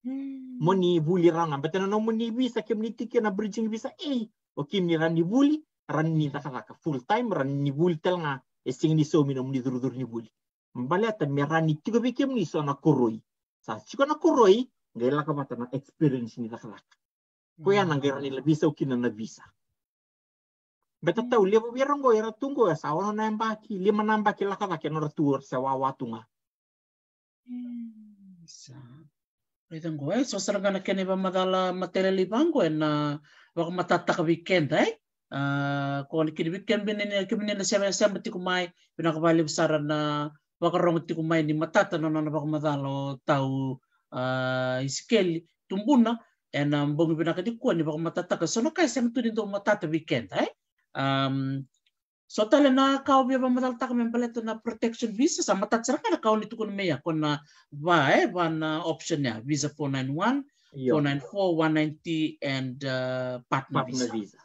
Hmm. Muni buli betul Betena anu no muni bisa muni tiki na bridging bisa. Eh. O oh, kim ni rani buli ranni takakaka full time ranni wul telnga e singni somina muni durdur ni wuli mbale ta mi ranni tigo bikem kem ni sona koroi sa siko na koroi ngai mata na experience ni takalaka ko ya na ngai ranni la visa ukina na visa beta tau levo biarongo era tungo ya saona na mbaki lima na mbaki laka ta kenora tuor se wa watunga sa Redango, eh, so sarangana kene ba madala ena bango na wakamatataka weekend, eh? Ah, kon kidi bikem binene kimene le sebe sembe tikumai bina kabali besar na wakarong tikumai ni matata na nana bak madalo tau ah, iskeli tumbuna ena eh, mbongi bina kadi kuan ni bak matata ka sono kai sem tudin to matata weekend hai um so tale na kau bia madal tak membeleto na protection eh, visa sa tat serka na kau ni tukun meya kona va eh van option ya visa 491 494 190 and uh, ah, partner, partner visa. visa.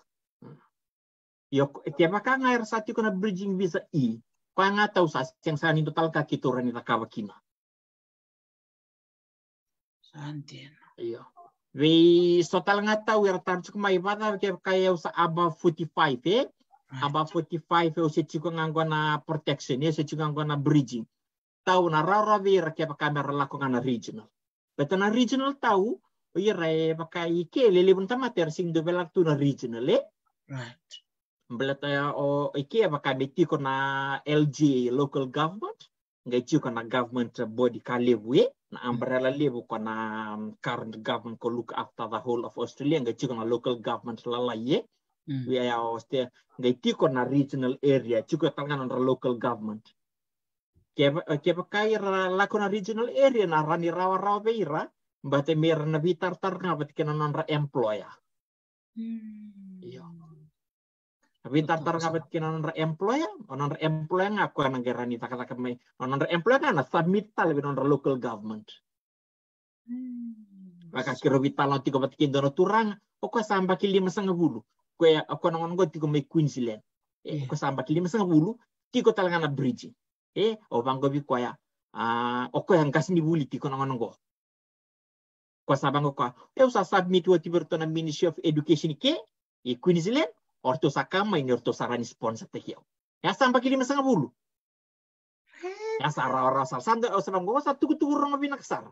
Yo, tiap kang air satu kena bridging visa i, e. kanga tau sa yang sani total kita orang rani takawa kima. Santin. Iyo. Ve total nga tahu yang tan mai pada kaya usah aba 45 eh. Aba 45 eh usah cikgu nganggo na protection eh, usa nganggo na bridging. Tahu nah, na rara ve ra pakai kamera la regional. Betul na regional tahu, oh, ira iya, e pakai ike lele tamat mater sing develop tu na regional eh. Right ya eh, o oh, ya maka tiko na LG local government ngai tiko na government body ka level na umbrella level ko na current government ko look after the whole of Australia ngai tiko na local government la la ye mm. we are ngai tiko na regional area tiko tangana na local government kepa kai ra ko na regional area na rani rawa rawa beira mbate mera na vitar tar ngabet kena na employer mm. yeah. Wintar tar kapet kinon reemploy, onon oh, reemploy aku ko negara tak takata kami, onon oh, reemploy kana submit tal bi non local government. Hmm, Maka wita vital tiko ko batkin dono turang, o oh, ko samba ki lima sanga bulu, ko ya ko nongon Queensland. E eh, iya. ko samba ki lima sanga bulu, ti ko bridging, eh bridge. E o bango bi ya, ah yang kasih ni bulu ti ko nongon go. kau, eh ko, submit wati ti bertona Ministry of Education ke, di eh, Queensland, sakama ini sponsor teh satekio. Ya sampai kilima sanga bulu. Ya sarah orang sar sanda orang oh, sanam gowa satu kutu lebih nak sar.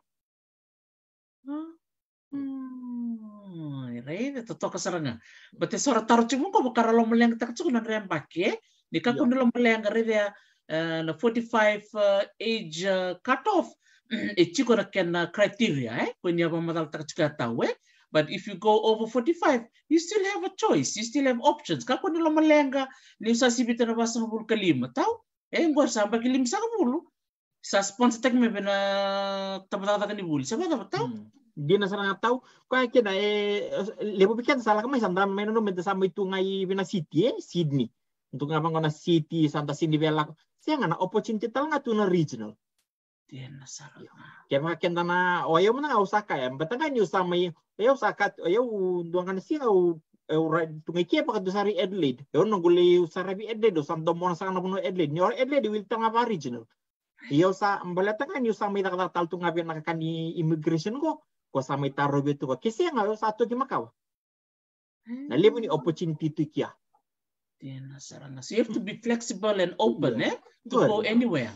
Hmm, ini toto keserangan. Bete sora taruh cuma kok bukan lo melayang tak cuk nan rem pakai. Ni ka kun lo meleng dia na eh, 45 eh, age eh, cut off. E chiko na ken criteria eh. Kun ya ba tak cukup tahu eh. But if you go over 45, you still have a choice. You still have options. Kako nila malenga, limsasibita na basa na bulka lima. Tau, eh, ngor sa ambaki limsa ka bulu. Sa sponsor tak mebe na tabatata ka ni bulu. Sabi hmm. na tau. Di na sarang tau. Kaya kina, eh, lepo pikan salah ka sa sandra may nano meda sama itu ngay vina city eh, Sydney. Untuk ngapang kona city, santa sini bela. Siya nga na opportunity talaga to na regional. Iya. Kefaken tana o oh, ayaw na Osaka ya. Batangan niyo sa may ayaw Osaka ayaw duangan siya o tungai kia pakat dosari Adelaide. Ayaw nang guli usarabi Adelaide usam domon sa kanapun Adelaide. Nyor Adelaide will tanga pa original. Ayaw sa mbalatangan niyo sa may takatal tungabi nakakani immigration ko. Ko sa may tarobi ito ko. Kasi nga ayaw sa ato kimakaw. Nalimu ni opportunity to kia. So you have to be flexible and open, iya. eh? To go anywhere.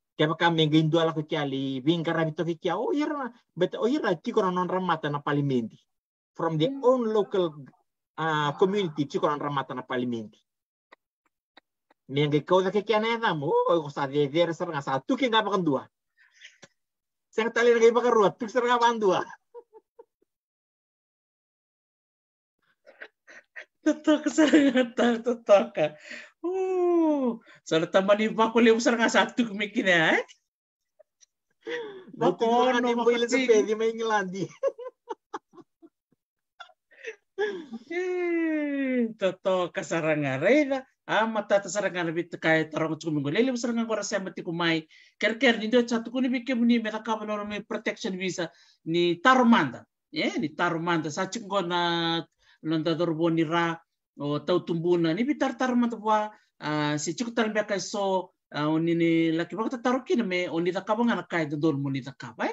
kebaka mengindo ala ko kiali vingara bito ki kia oh but ki chikoro non ramata na palimenti from the hmm. own local uh, community chikoro non ramata na palimenti mengi kauda ke kia na edamo o oh, sa de der sar nga sa tu ki ngapa kendua saya tali ngai baka ruat tu sar dua. kendua Totoka, sarangata, totoka. Uh, sa tamani ba ko usar nga sa tuk mikina eh? Bako no mo ile sa pedi may ngilandi. Toto kasarangan rena ama tata saranga bit kay tarong tsumi ngole le saranga kora sema tiku mai. ker ker nindo do chatu kuni bikem muni meta kama no me protection visa ni tarumanda eh ya, ni tarumanda sa chingona londa dorbo ni ra o oh, tau tumbuna ni bitar tar matwa ah, si cuk tar mbeka so oni ah, ni laki bakta taru kini me oni ta kabanga na kai dor ta ni ta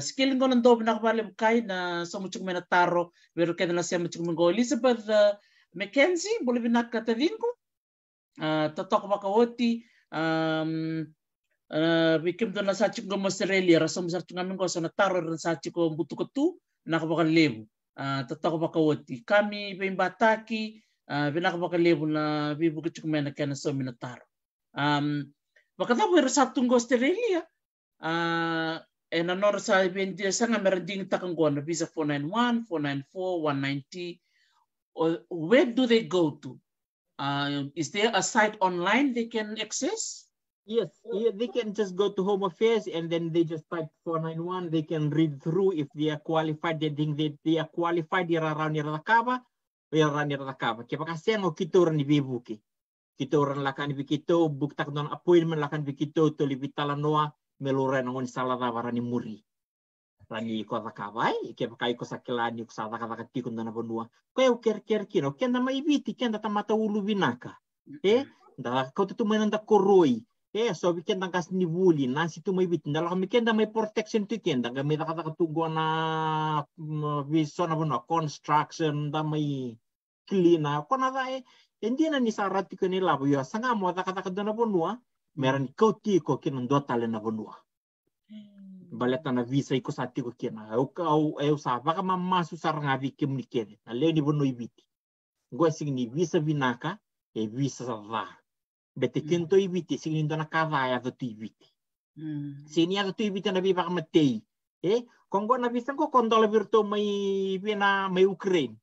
skilling gonan do ndo na balem kai na so mucuk mena taro veru kena na sem mucuk go Elizabeth ah, McKenzie boleh binak kata dingku tatok bakawoti bikim do na sachik go Australia rasom sarchunga mengo so na taro ran sachik butu butukutu na kabakan lebu tatako ah, tatako wati Kami pembataki uh, ah, lebu na bibuka chukumena kena so minataro. Um, wakatapo ira sa tunggo Australia, uh, e sa ibindia sa sanga merding ding takangguan na visa 491, 494, 190. Or where do they go to? Uh, is there a site online they can access? Yes, yeah, they can just go to Home Affairs and then they just type 491. They can read through if they are qualified. They think that they are qualified. They are Ira raun ira lakaba, ira raun ira lakaba. Kaya pakasya ngo kito ran ibibuki. Kito ran lakan bikito, buktak non appointment lakan bikito, to libitala noa, meluran ngon salada varani muri. Rani ko lakaba, kaya pakai ko sakilani ko sa lakaba kikon na bonua. Kaya uker ker kino, kaya na maibiti, kaya na tamata ulu Eh, mm-hmm. da, kau tu nanda koroy. Eh, so we kenda kas ni wuli na si tu mai bit na la kenda mai protection tu kenda ga mi kata tu gona vi sona bona construction da mai clean na kona da e eh, endina ni sarati ko ni la yo sanga mo da kata kada na bonua meran ko ti ko kina ndo tale na hmm. baleta na visa iko sa tiko kena au au eu sa vaga mama su saranga vi kemni kene na le ni bono ibiti ngo ni visa vinaka e visa sa vaga Betekento ibiti signindona kavaya do ibiti. Sinia do ibiti na bipa matei. Eh, Kongo na bisan ko kondola virtu mai bina mai Ukraine.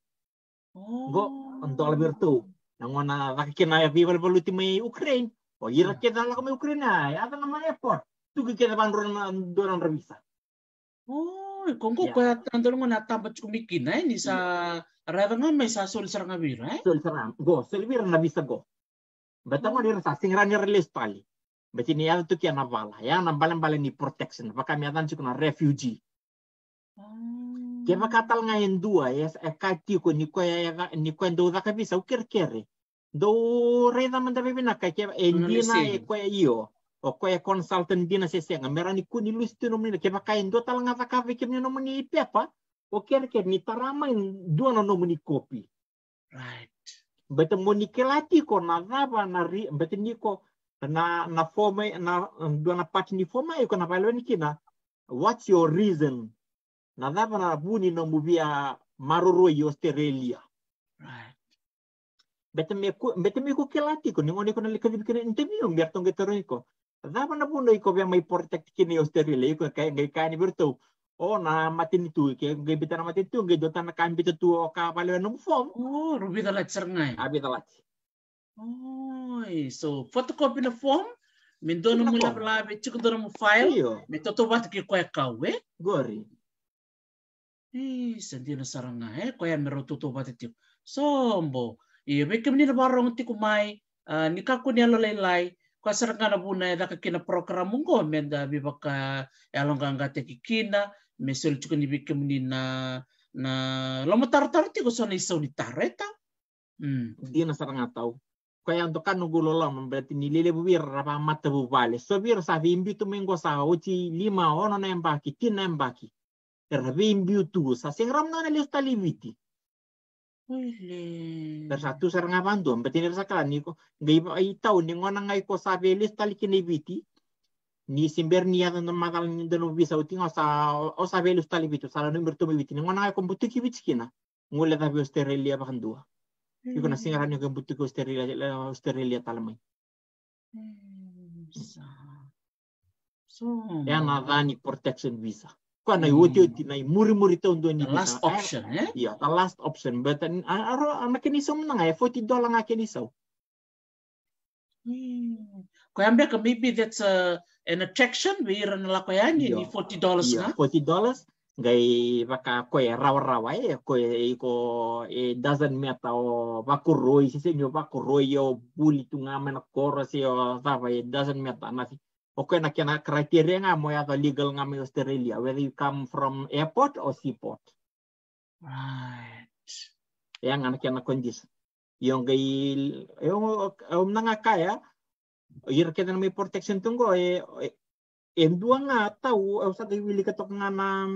Go kondola virtu. Nangona vakina ya bipa baluti mai Ukraine. O ira ke mm. dala ko mai Ukraine ai ada na mai airport. Tu ke ke ban ron don revisa. Oh, Kongo ko tanto ngona tabat kumikina ni sa Ravengan may sa sol sarang abira, eh? Sol sarang. Go, sol abira na bisa go. Bertemu hmm. dia sa singran relis pali. Beti ni yau tuki ana bala. Ya ana bala bala ni protection. Baka mi adan chikuna refugee. Ke baka tal nga endua Ya e kati ni ko ya ni ko endo da kabisa u kere. Do reda manda bebe na kake endina e ko io. O ko consultant dina se senga. Mera ni kuni lusti no mini ke baka endo tal nga da kave ke ni no pepa. O ni tarama duana no kopi. Right. Betemoni monikelati ko na rava na ri beteniko na na forma na do na part ni forma iko na ni kina what's your reason na rava na buni na muvia maroro yo Australia right beteme me ko ko ni ngoni ko na likadi kene interview mi artonge teroniko rava na buni iko via mai porta kini Australia iko kai kai ni virtu Oh ona itu, ke ge itu, matitu ge dotana kambita tu o ka pale no form oh rubi la chernai Abi talat. oh so photocopy na form min nomor mu la la be chiku file me toto wat ke ko ka Eh, gori i sentino saranga e eh? ko ya mero toto wat ti sombo i be kemni na barong ti kumai ah, ni ka ko ni lai kwa serangana buna e daka kina program ngo menda bibaka elonga ngate kikina mesel chuka ni bika muni na na lama tar tar ti ko sana isau di tareta mm dia na sarang atau kaya untuk kan nunggu lolong berarti nilai lebih bir rapa mata bubale so bir sa vimbi oh, oh, tu sa uci lima ono na embaki tin na embaki tervimbi tu sa sing ram na le sta liviti Bersatu sarang abandon, betina sakala niko, ngai tau ningo nangai ko sa velis tali kinibiti, ni simberni ya don magal ni don visa utin osa osa velu stali bitu sala no mertu bitu ni ngona ko butu ki bitskina ngule da bi osterelia dua. iko na singara ni ko hmm, butu ko osterelia la osterelia so ya protection visa kana yote yote na hmm. muri muri ta undo ni last eh? option eh yeah the last option but aro anakini som na ngai 40 dollar ngakini so yang ambe ka maybe that's a an attraction we na la ko ni 40 dollars na 40 dollars gay vaka ko rawa rawa e ko e ko e doesn't matter o vaku roi se se nyo vaku roi o buli tu nga mena koro se o sava e doesn't matter na si o ko na kena criteria nga mo ya legal nga me Australia whether you come from airport or seaport right yang na kena kondis yang gay, yang um nanga kaya yerkeden may protection tungo e eh, eh, endua nga tau e eh, usa kay wili katok nga na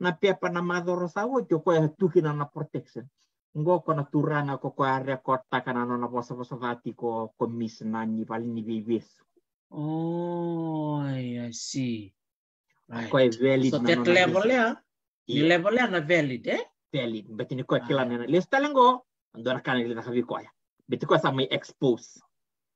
na pepa na sa sawo tu ko tukina na protection ngo ko na turanga ko ko area kota kana no na posa posa vati ko ko mis na ni vali ni vivis oh i see ko e valid so that level ya ni level ya na valid eh valid betini ko kila ah. na lista lengo ndo na kana ile na kavi ko ya ko sa may expose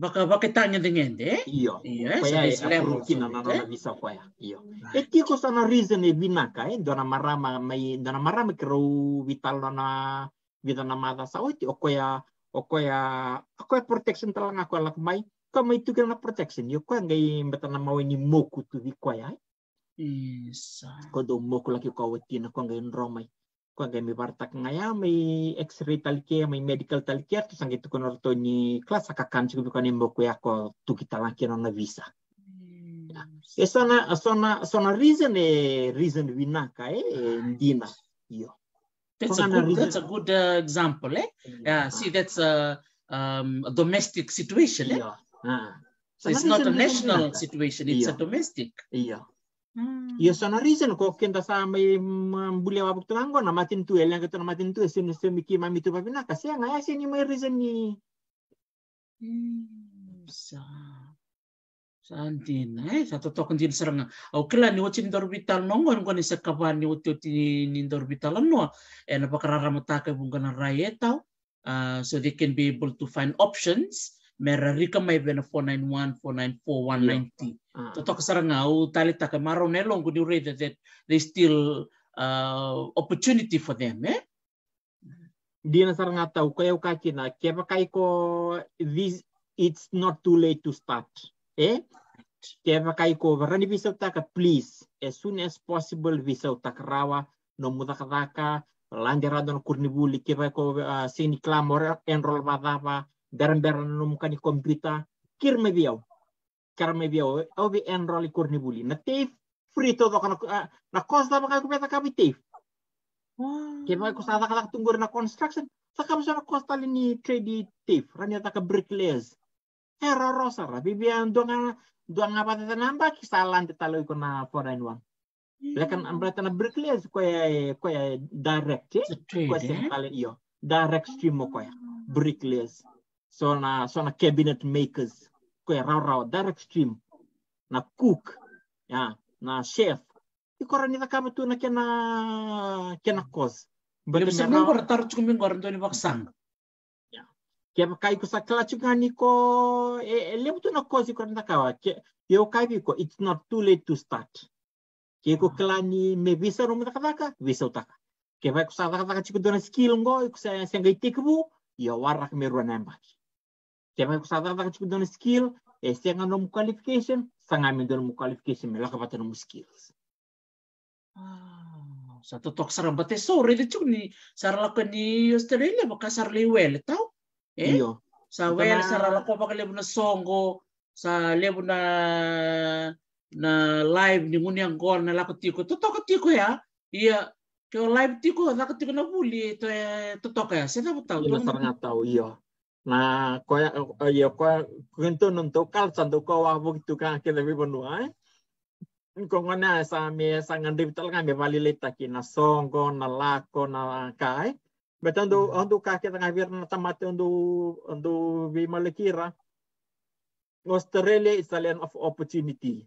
baka baka ta nya dengen de iyo iya sa le rukin na na na bisa kwa ya iyo e ti sana reason e bina ka e dona marama mai dona marama kro vital na na vita na mata sa oti o kwa ya o kwa protection tala nga kwa mai ka mai tu kana protection yo kwa ngai mata na mau ni moku tu vi kwa ya eh? isa iya, ko do moku la ki kwa oti na kwa ngai kwanza mivartak ngaya may x-ray talke may medical talke to sang itu kono to ni kelas akakan sing bukan embo ku yako tu kita laki na visa e hmm, sona sona sona reason e reason winaka e eh, ndina yo that's a good that's uh, a good example eh hmm. yeah see that's a um, a domestic situation eh? yeah. so it's not a national situation it's a domestic yeah Io hmm. ya, sono reason ko kenta sa mai mbule wa buktu nganggo na matin tu elnya ketu na matin tu esim esim miki mami tu papina ya sini mai risen ni. Hmm, sa. Santi nai eh. satu token jin seranga. Oke lah ni wacin dor vital nongo ngon ni sekapan ni wutu ti ni dor vital no. E eh, na mata ke rayetau. Ah, so they can be able to find options merarika mai vena 491, 494, 190. Yeah. Ah, Totoka saranga au tali taka maro ne longo ni rate that there's still uh, opportunity for them, eh? Dina saranga tau kaya uka kina kepa kai ko this it's not too late to start, eh? Kepa kai ko varani visau taka please as soon as possible visau taka rawa no mudaka daka landiradon kurnibuli kepa ko uh, sini clamor enroll madava daran-daran kani computer kirme biau karme biau au bi enroll kurni buli na teif free to kana na costa maka ku peta kapi teif ah. ke mai ku sada kala tunggur na construction sakam sana costa lini trade teif rania ta ka bricklayers era rosa ra bibian donga donga pata tanamba ki salan te talo ko na foreign one Lekan ambrata na bricklayers ko ya ko ya direct eh? ko ya eh? sen iyo direct stream ko ya ah. bricklayers So na so na cabinet makers kue rau rau direct stream na cook ya na chef i korani da kama tu na kena kena cause but me rau ngor tar chu mi ngor ndoni baksan ya ke kai sa sakla chu ngani ko e le tu na cause ko nda kawa ke yo kai ko it's not too late to start ke ko ah. ni me visa rum da kadaka visa taka. ke ba ku sa da kadaka chu dona skill ngo ku sa sengai tikbu yo warak me ruanambaki كما غتكون دون سكيل سي عندهم كواليفيكيشن سان qualification, دون كواليفيكيشن ملي غبات عندهم سكيلز satu tok serba te sore le cuni sar la ni Australia baka sar le Iya. tau iyo sa wel sar la ko baka le buna songo sa le buna na live ni muni angol na la tiko to tok tiko ya iya eh, ke live tiko la tiko na buli to to tok ya saya tahu? tahu iya Iya. tahu iya Nah, kaya ya kaya kuntu nuntukal kau wawu itu kan akhir lebih penuh. sama sami sangan dibital kan bebali lita kina songko nalako nalakai. Eh. Betul untuk hmm. untuk kaki tengah biar tamat untuk untuk malekira. Australia is a land of opportunity.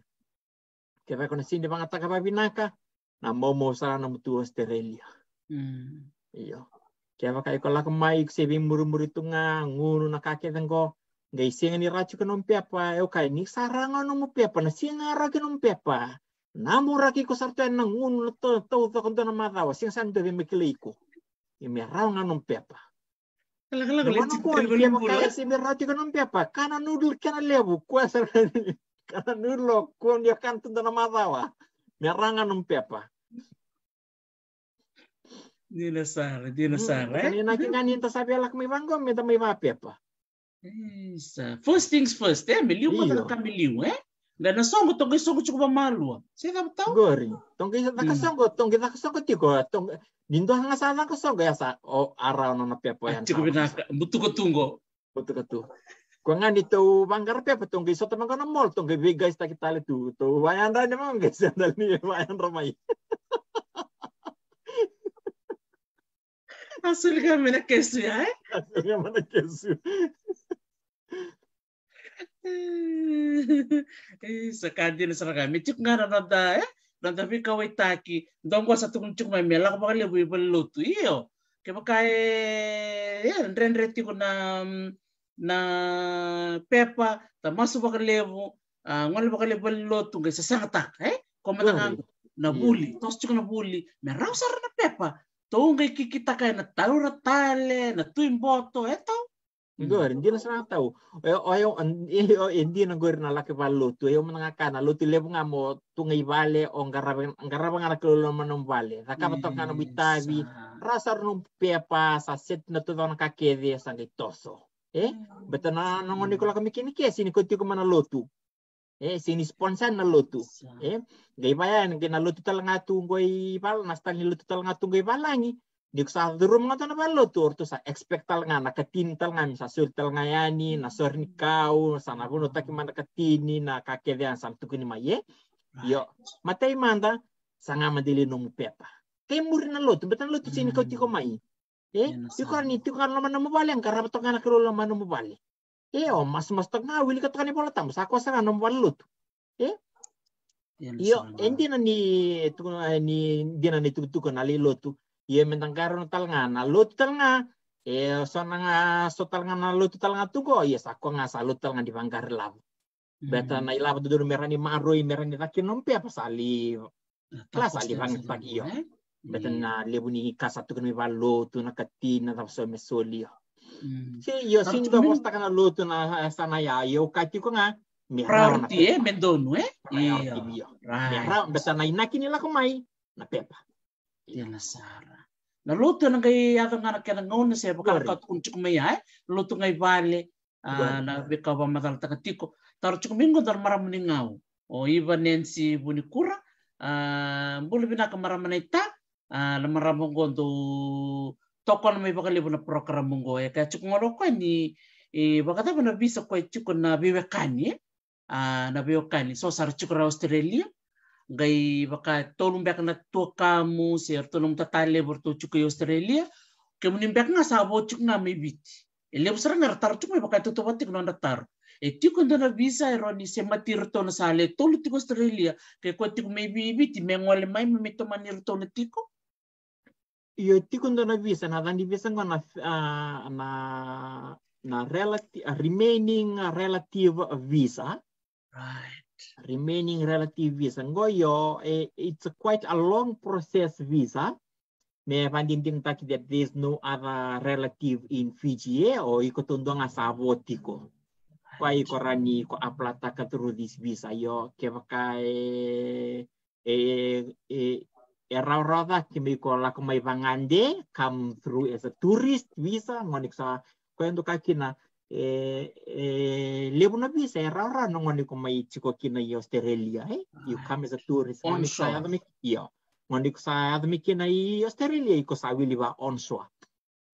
Kita kena sini mengatakan apa binaka. na mau mau tu Australia. Hmm. Iya. Ya kai kola kemai mai sebi muru-muru tunga ngunu na kake tengko ngai singa ni racu kenom pepa apa eu eh, kai ni saranga anu apa na singa ra ke nompi apa namu raki ko sartu na ngunu na to to to rawa madawa singa santo be mekiliko i me nompi apa Kalau kalau kalau kala kala kala kala kala apa? Karena nudul karena lebu kuasa karena nudul kuan dia kan nama tawa. Merangan nompi apa? dinasara dinasara Mm, é? Naquele canita sabe ela como vai comer também vai pepa. Isso. First things first, é? Eh? Miliu para o iya. camiliu, é? Eh? Dana songo tongi songo cukup malu. Saya tak tahu. Gori. Tongi tak songo, tongi tak songo tiko. Tongi dindo hanga sana ko songo ya sa o arau nona pepo yang. Cukup nak butuh ketunggo. Butuh ketu. Kung nga nito manggar pepo tongi so tamang kono mall tongi big guys tak kita le tu. Tu wayan ra ni mang guys andal ni wayan ramai. असुलगा मैंने केसुया है असुलगा मैंने केसु sakadi ni saraga mi cik ngana nada eh nada fi kawai taki dong gua satu kuncung mai mela ko bakal lebu belutu iyo ke bakai ya ren reti ko na mm, na bakal lebu ngol bakal lebu belutu ngai eh ko na buli tos cuk na buli merau sarana pepa Tonge kikita kaya na talo na tale, na tuin boto, eto. Igor, hindi na sana tau. Oyo, hindi na gor na laki pa lutu. Oyo mga kana, luti lepo nga mo, tungay vale, o ang garabang anak lolo man ng vale. Nakapatok nga bitabi, rasar nung pepa sa set e? mm. na tuto na kakede sa toso. Eh, beto na nangon ni ko lang kami kinikesi, ni ko tiyo ko man na lutu eh sini sponsor nalo tu eh gay payan nalo tu tal gaya goi pal nastal tu tal ngatung goi palangi dik sa durum ngaton na tu, orto sa expect tal nga nakatin tal nga sa sur tal nga yani na sana ni hmm. kau sa na taki man nakatini na kakedean maye eh. yo matay manda sanga madili nomu pepa kay muri na lotu betan lotu sini kau hmm. tiko mai eh iya, tiko ni tikar kan lama na mobile ang karapatok nga nakirola na mobile Iya, mas-mas Iyo, Yo, iya, iya, na ni tu ni na ni tu tu kana li lotu. Ye tal nga na lotu tal nga. Iyo so talngana lotu talnga tu ko ye sako nga tal nga di bangkar labu. Hmm. Beta na ilaba tu dulu merani maroy merani taki nompe apa sali. Kelas li bang pagi iyo. Eh? Beta na ni kasatu kan balo tu na katina tapso mesolio. Si io sin da posta ah, na sana ya yo katiko nga mihara na tie bedonu eh. Iya. Mihara besana inaki nila kumai na pepa. Iya na sara. Na lutu na na aga na kana ngona se baka kat kunchuk mai eh. Lutu ngai vale na beka ba madal takatiko. Tar chuk mingo dar maramni ngau. O iba nensi bunikura. Uh, ah, Bulbina kamaramanita. Uh, ah, lamaramong gondo tokon mai baka lebu na program mungo e. ya ka cuk ngoro ko ni e bakata bana bisa ko cuk na biwe kani e. a na biwe kani so sar cuk ra australia gai baka tolum bek na to kamu ser tolum ta tale bor to cuk australia ke munim na sa bo cuk na mai bit e le sar ngar tar cuk mai baka to to batik no tar e tiko ndana visa e roni se matir to na sale tolu tiko australia ke ko tiko mai bit me ngole mai me to manir to tiko visa, ioty koa nanaviazana ranivazagna na ah, na na relati- remaining relative visa right remaining relative visa ngo io eh, it's quite a long process visa me vandinding taki that there is no other relative in Fiji eh, or iko tondonga savotiko kwa iko rani ko aplataka through this visa yo kevaka e eh, e eh, Eraroda kimi kola kuma ivangande come through as a tourist visa ngoni sa kwendo kakina e, e lebu na visa erara no ngoni kuma chiko kina i Australia eh? you ah. come as a tourist ngoni sa yadmi iyo ngoni sa yadmi kina i Australia iko sa wili ba onshore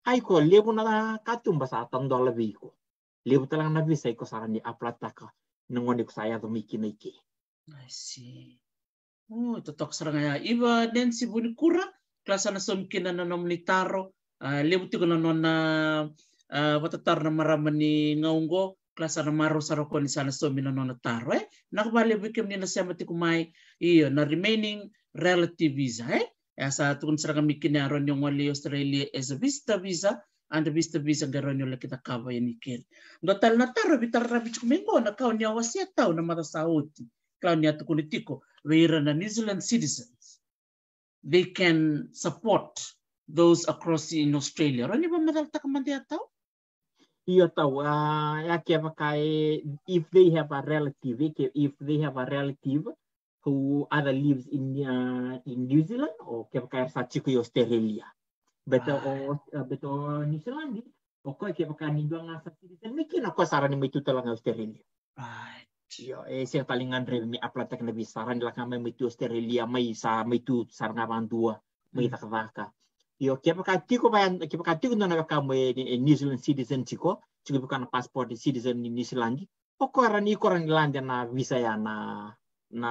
na ka tumba sa tandola biko lebu talang na visa iko sa ni aplataka ngoni sa yadmi kina iki I see. Oh, anu, totok serangaya iba den si buni kura klasa na somkina na nom taro uh, ah, lebu tigo na non na uh, ah, watatar na marama ni ngaunggo klasa na maro saroko sana somi na nona taro eh nakabali kem ni na sema kumai. mai iyo na remaining relative visa eh asa tukun serangam mikin ya ron yung wali Australia as a vista visa and the vista visa garon yung lakita kaba yan ikir ngotal na taro bitar rabichuk mingo na kau niya tau na mata sauti kau niya tukunitiko where are the New Zealand citizens, they can support those across in Australia. Ah, if they have a relative, eh, if they have a relative who either lives in uh, in New Zealand or kaya sa Australia. But uh, ah. New Zealand, eh, Okay, if kaya nindo nga sa Australia. Right. Tio, eh, é paling andre mi aplata tak nabi saran la kama mi tu sterilia mai sa mi tu sarna dua mi tak mm. kvaka. Yo kepa ka tiko ba kepa ka tiko na ka e New Zealand citizen tiko, tiko bukan passport citizen ni New Zealand. Poko rani ko di landa na visa ya na na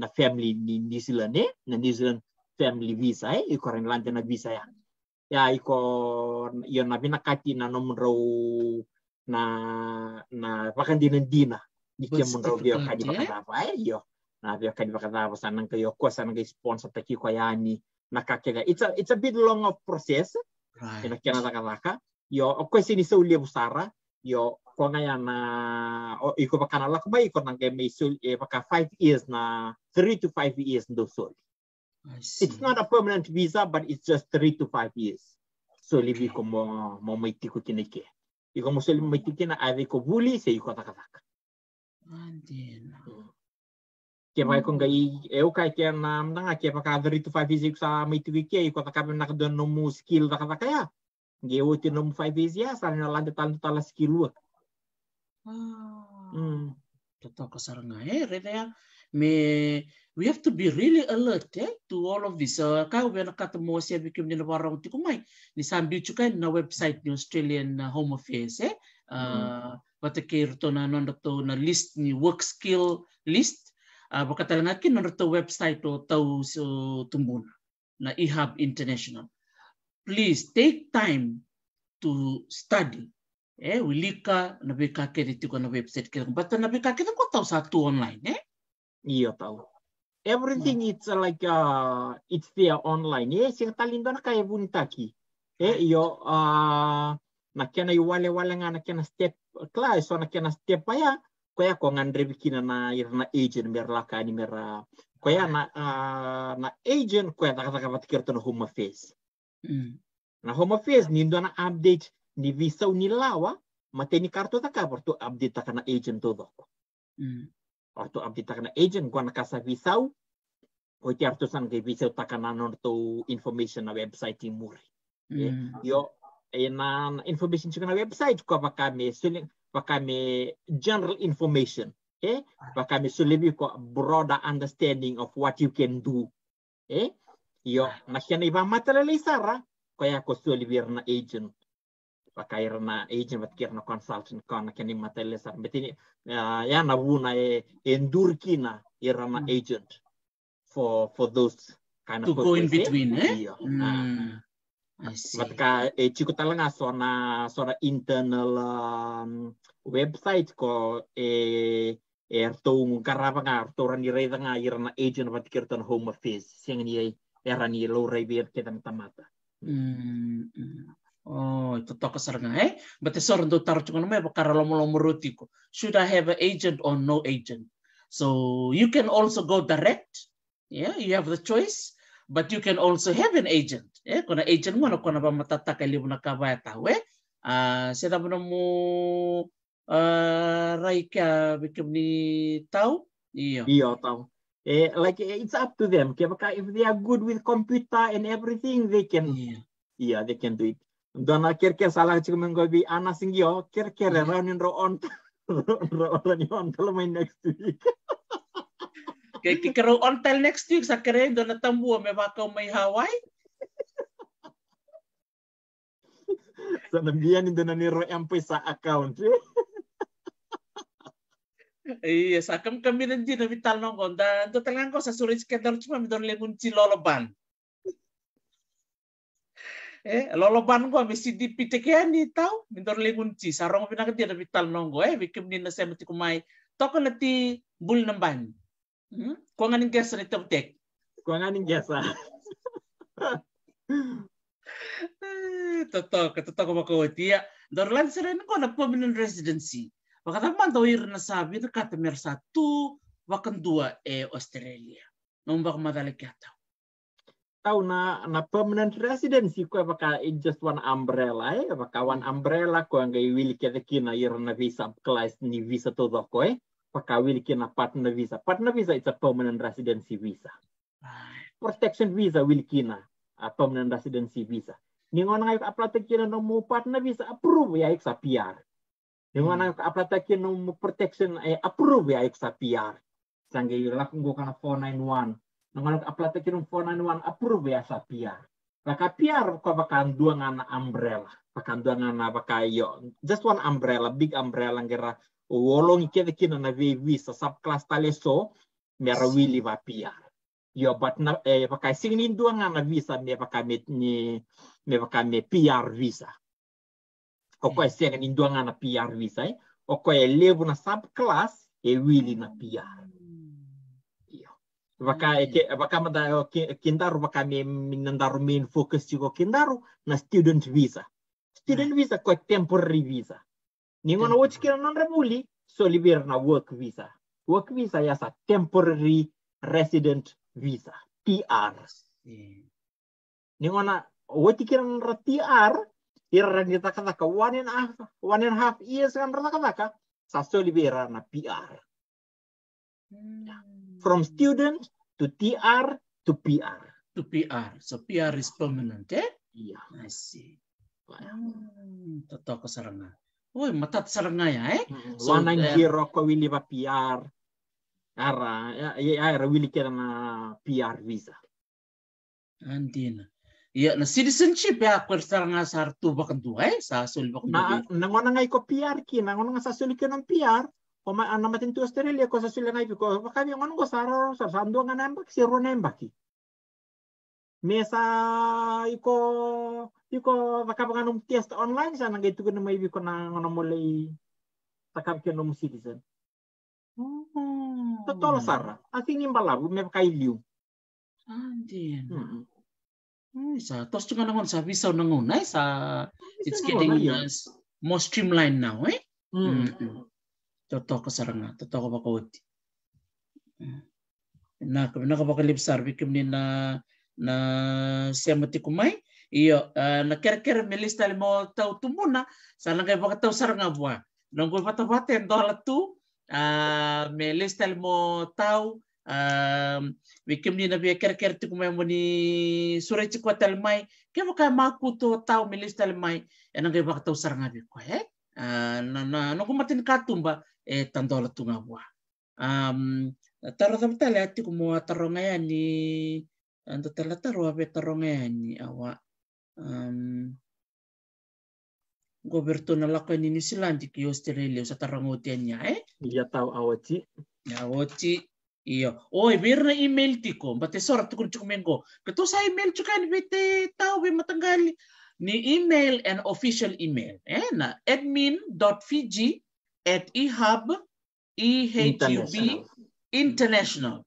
na family ni New Zealand eh, na New Zealand family visa eh, iko di landa na visa ya. Ya iko yo na bina kati na nomor na na na vakandina ndina ikiamunga kadi vakadhavo aiyo na kadi vyokaji kayo sananka yoko sananka sponsor takiko yani nakakega it's a, it's a bit long of process right. ina kena zakazaka yo okwesi ni se ulevu sara yo konga yana o, iko vakana lakuma iko nange meisul e eh, vaka 5 years na 3 to 5 years ndo soli It's not a permanent visa, but it's just three to five years. So libi ko mo mo maiti ko kinike. Y como se le na adeko buli se iko takataka. Ke vai con gai eu kai ke na na ke pa ka dritu fa fizik sa maitiki iko takabe na don no skill da kataka ya. Ge o te no mu fa fizia sa na lande tan tala skill wa. Ah. Mm. Tata ko saranga ya. Mais we have to be really alert eh, to all of this. Uh, ka we na kata mo siya bikim nila warang tiko mai. Ni sambi chuka na website ni Australian uh, Home Affairs eh. Uh, mm. Wata kaya rito na nanda to na list ni work skill list. Uh, baka talaga kin nanda to website to tau so tumbun. na eHub International. Please take time to study. Eh, wilika na bika kaya tiko na website kaya. Bata na bika kaya ko tau satu online eh iya tahu everything hmm. it's uh, like uh, it's there online e eh, sega talindona ka evuni taki e eh, hmm. io uh, nakiana iwale walenga nakiana step class so nakiana step aya koya ko ngandrevikina na irna agent merlaka ni mera Kaya hmm. na uh, na agent kaya koya dakataka vatikirtona home affairs mm. na home affairs nindona update ni visa unilawa. lawa mateni karto takapor tu update takana agent todoko mm. Warto abdi takana agent guan kasa visau. O ti arto san ke visau takana non to information na website i muri. Hmm. Yo, e eh, na information chukana website kwa wakame suling wakame general information. Eh, wakame sulebi kwa broader understanding of what you can do. Eh, yo nakiana iba sara, kaya ko sulebi na agent kairna agent kirna consultant kana kani matelle sar betini ya, ya na na e endurkina irana hmm. agent for for those kind to of to go in between eh yeah. mm. Matka e chiku talanga sona sona internal um, website ko e e artou karapa nga artou rani reida nga irana agent wat kirtan home office siang ni e erani lo revir ketam tamata. Mm. Oh, itu toko saranga. Eh, but the sorun taruh tar chungan me bakara lomo roti Should I have an agent or no agent? So you can also go direct. Yeah, you have the choice. But you can also have an agent. Eh, kona agent mana, karena kona ba matataka libo na kabaya tawe. Eh? Ah, siapa mo ah, raika bikin ni tau. Iyo. Iyo tau. Eh, like eh, it's up to them. If they are good with computer and everything, they can. Yeah, yeah they can do it dona kerker salah cik mengo bi ana kerker kerke re ranin ro on ro rani on kalau main next week ke ro on tel next week sakere dona tambu me ba mai hawai sana bian dona ni ro empe sa account Iya, sakam kami nanti nabi talnong konda. Untuk telang sa suri skedar cuma midon lemun ban eh loloban ko mi si di piteke ya, ni tau dor le kunci sarong pina ke dia vital nongo eh bikim ni na semati kumai toko na ti bul namban hmm? ko ngani gesa ni tek ko ngani gesa eh, Totoo, toto ko makawatia. Ya, Dorlan seren ko na permanent residency. Wakata man to ir na sabi to katamer satu tu, wakan dua e Australia. nombak bak madalik yataw. Tahu na na permanent residency ko baka it just one umbrella eh one umbrella ko ang gay will kita kina ir na visa class ni visa to do ko eh baka will kina partner visa partner visa it's a permanent residency visa protection visa will kina a permanent residency visa ngon ngay apply ta kina no mo partner visa approve ya iksa PR ngon hmm. ngay apply ta kina no mo protection eh, approve ya sa PR sangge lakung ko kana 491 nangalok aplate kinung fonan wan apur biasa ya, piar Raka piar ko dua ngana umbrella dua ngana bakayo just one umbrella big umbrella ngera wolong kede kina na vevi sa subclass so mera wili va pia. yo bat na eh, pakai singin dua ngana visa me pakai met ni me pakai me pia visa o ko e singin dua ngana pia visa eh. o ko elevo na subclass e wili na pia. Vaka hmm. eke vaka manda kindaru vaka mi minandaru main focus chiko kindaru na student visa. Student hmm. visa ko temporary visa. Ningo na wochi kira non rebuli so na work visa. Work visa yasa temporary resident visa (TR). Hmm. Ningo na wochi kira non PR ira randita kadaka one and a half one and a half years kan rata kadaka sa so libera na PR from student to TR to PR. To PR. So PR is permanent, eh? Yeah. I see. Wow. Totoo ko Uy, matat sa ya, eh? Mm. So, Wanang uh, eh, hiro ko wili ba PR. Ara, ya, ya, ya, ara wili kira na PR visa. Andina. Ya, na citizenship ya ko sa ranga sa artu ba kandu, eh? Sa sul ba kandu. Na, nangonangay nah, ko PR ki, nangonangay sa sul ng PR oma anama tintu Australia cosa sila ngai piko wakabi ngon go saro sar sando ngan nembak si ro nembaki mesa iko iko wakabi ngan test online sana ngai tuku nama ibi kona ngono mulai takam ke nom oh. citizen Totolo sara, asing nimbalabu me kai liu. Andien. Mm -hmm. Sa tos cuma nangon sa bisa nangon, sa it's getting more streamlined now, eh? -hmm. تطاق سرنا تطاق بقوتي na na kapakalip sarbi kumni na na siamati kumai, iyo eh, na ker ker melista limo tau tumuna sana kay baka tau saranga bua nong ko pata pata en dola tu eh, melista limo tau uh, eh, wikimni na biya ker ker ti kumay mo cikwatel mai, ti kwata kaya makuto tau melista limai, enang kay baka tau saranga bi ko Nah, uh, na na katumba Eh, tandola tunga wa um taro tam tala ati kumo a ya taro ya ni ando tala taro abe taro ngayani awa um goberto na lako ya ni New Zealand ki Australia sa tarangotian niya eh iya tau awati awati iyo o ibir na email ti ko bate sora tukun chukumengo kato sa email chukan bete tau be matanggali ni email and official email eh na admin.fiji at ehub, E-H-U-B, international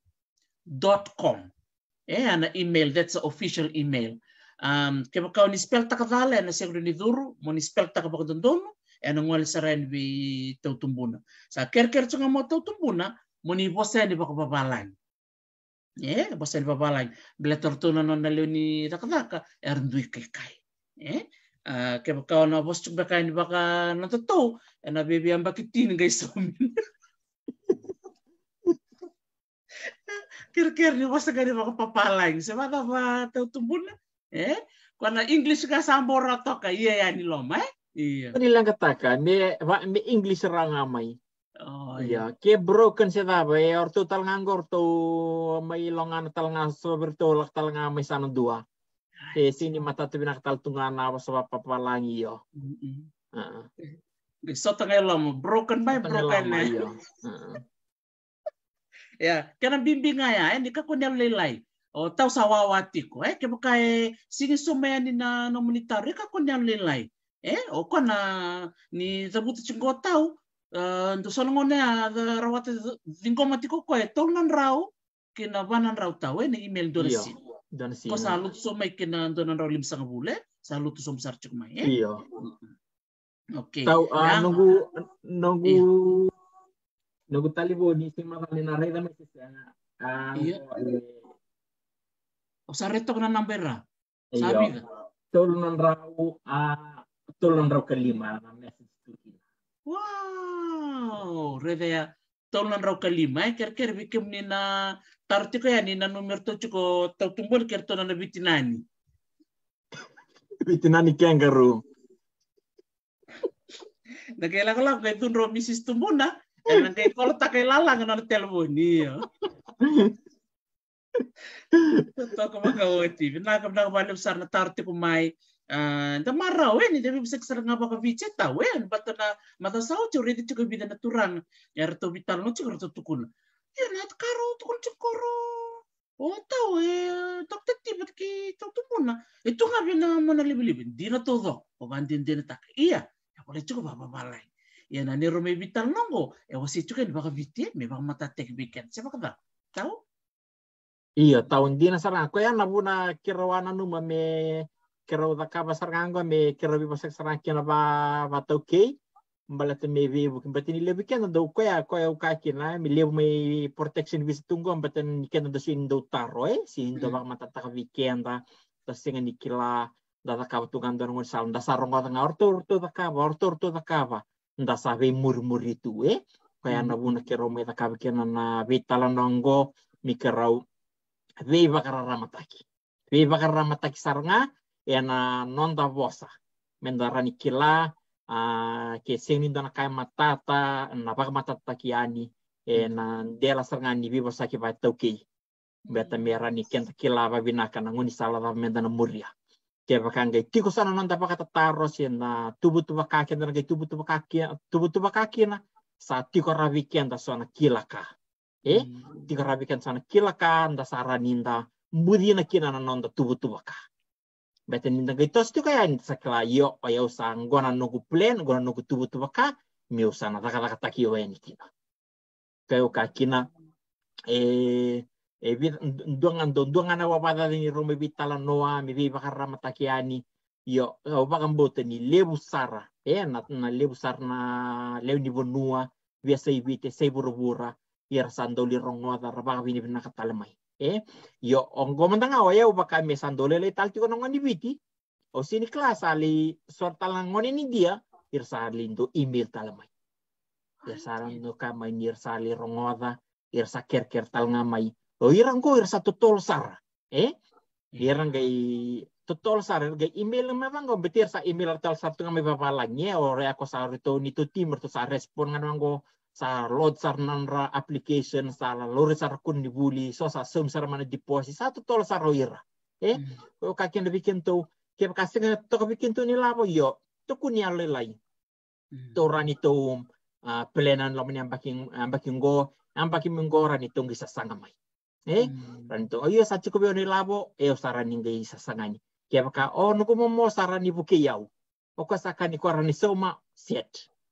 dot com. Eh, na email, that's the official email. Um, kaya kau nispel takadala, na seguro ni duro, mo nispel takapakadondono, e na ngwale sarain vi tautumbuna. Sa ker-ker tsanga mo tautumbuna, mo ni bosa ni bakababalan. Yeah, bosa ni babalan. Bila tortuna non na leo ni takadaka, er ndui kai kai. Yeah? Eh, ke baka na bos tu baka ni baka na totoo eh, na baby ang bakitin guys so kir-kir ni bos ka papalain sa mata ba tau eh kana english ka sambora toka iya ya ni loma eh iya ni lang katakan ni ni english rangamai Oh, iya, iya, ke broken sih tapi ortu talngang gortu, mai longan talngang sober tulak talngang dua. Eh, sini mata tu binak tal tunga na sebab papa langi yo ah. so tengah lama broken by broken na eh. ya kena bimbing eh. ini kaku nyal lelai Oh, tau sawawati ko eh bukai sini sumaya ni na no ni kaku nyal lelai eh o oh, kona ni sebut chingo tau eh, Untuk solongone a ah, rawat zingko matiko ko e tolnan rau kina banan rau tau e ni email dolesi. John Cena. Kau salut so may kinanto eh, ng rolim sa kabule. salut so sarchok may. Eh? Iyo. Okay. Tau, so, eh, nunggu, nunggu, iya. nunggu tali di kali narai kami sih. Eh, uh, iyo. O oh, sareto ko na nambera. Iya. Sabi ka. Tolong a raw, uh, tolong kelima na Wow! Revea, tolnan raw kalimay ker ker bikin ni na tarti ko yani na numero tu chiko tau tumbol ker to na bitinani bitinani kangaroo na kela ko lang kay tun ro misis tumuna na kay kolo ta kay lalang na telepon niyo to ko maka oti na kam na na tarti ko da mara tapi bisa bi apa saranga baka vice ta wen batana mata sao tu di chuka bida naturan yar to bital no chikar tukun ya nat karo tukun chikoro o oh, ta we tok tek ti bat ki tok tukuna nah. e tu ngabi na mona libi libi di na to do o ban tak iya ya boleh cukup baba balai ya na nero me bital nongo e ya, wasi chuka ya, di vite ya, me mata tek biken siapa kata tahu Iya, tahun dia sarang. Kau yang nabuna kirawana numa me kero daka pasar kango me kero bi pasar sarang kena ba ba taukei, mbala te me vi ni lebi kena do koya koya uka kena mi lebu me protection vis tunggu mbatan kena do sin do taro eh sin hmm. mata tak vi kenda ta singa ni kila da daka tu kando ngon sal da sarongo tanga orto orto daka orto orto daka ba nda sabe murmur itu eh koya hmm. na buna kero me kena na vitala nongo mi kerau Vei bakara ramataki. Vei bakara ramataki saranga, ah ena ah, nonda vosa menda ranikila a ah, ke seni dana kai matata na baka matata kiani ena ah, dela sarngani vivo ki vai tauki beta mera ni ta kila va binaka na nguni sala va menda na muria ke bakanga itiko sana nonda baka tataro na tubu tuba kaki na ngai tubu tuba kaki tubu tuba kaki na sa ko ravi da sona kilaka e ko ravi ken sona kilaka nda saraninda na kina na nonda tubu tuba ka. Betenintang kitos tu kaya sakalayo oya usang ngona nugu plen ngona nugu tubu tubu ka mi usana taki kataki oya nikina. Gitu. Kaya ukakina eh e eh, vi duangan don duangan awa pada ni rombe vitala noa mi vi bakarra matakiani yo o bagan ni lebu sara e na na lebu sara na lebu ni bonua vi sei vite sei burubura ir sandoli rongoa da rabaga vini vina katalmai Eh, yo ongo mentang awa ya upaka me sandole le tal tiko nongon di biti. O sini kelas ali sorta langon ini dia irsar lindu imil talamai. Irsar lindu kamai irsar li rongoda irsa ker ker tal ngamai. O irang ko irsa tutol sara. Eh, mm. irang gai tutol sara gai email memang go betir sa email tal sartu ngamai papalangnya ¿eh? o rea ko sa rito ni tu timur tu sa respon ngan go sa load sar nanra application sa la lori sar kundi buli so sa sum sar mana diposi satu tol sar roira eh ko hmm. ka ken bikin tu ke ka to to bikin tu ni labo yo to kunia le lai hmm. to rani to plenan lo meni ambakin bakin go ambakin mengo rani to ngi sanga mai eh hmm. rani to ayo sa cukup yo ni labo e sarani sa sanga ni ke ka o ko mo sarani buke yau o ka ni ko rani soma set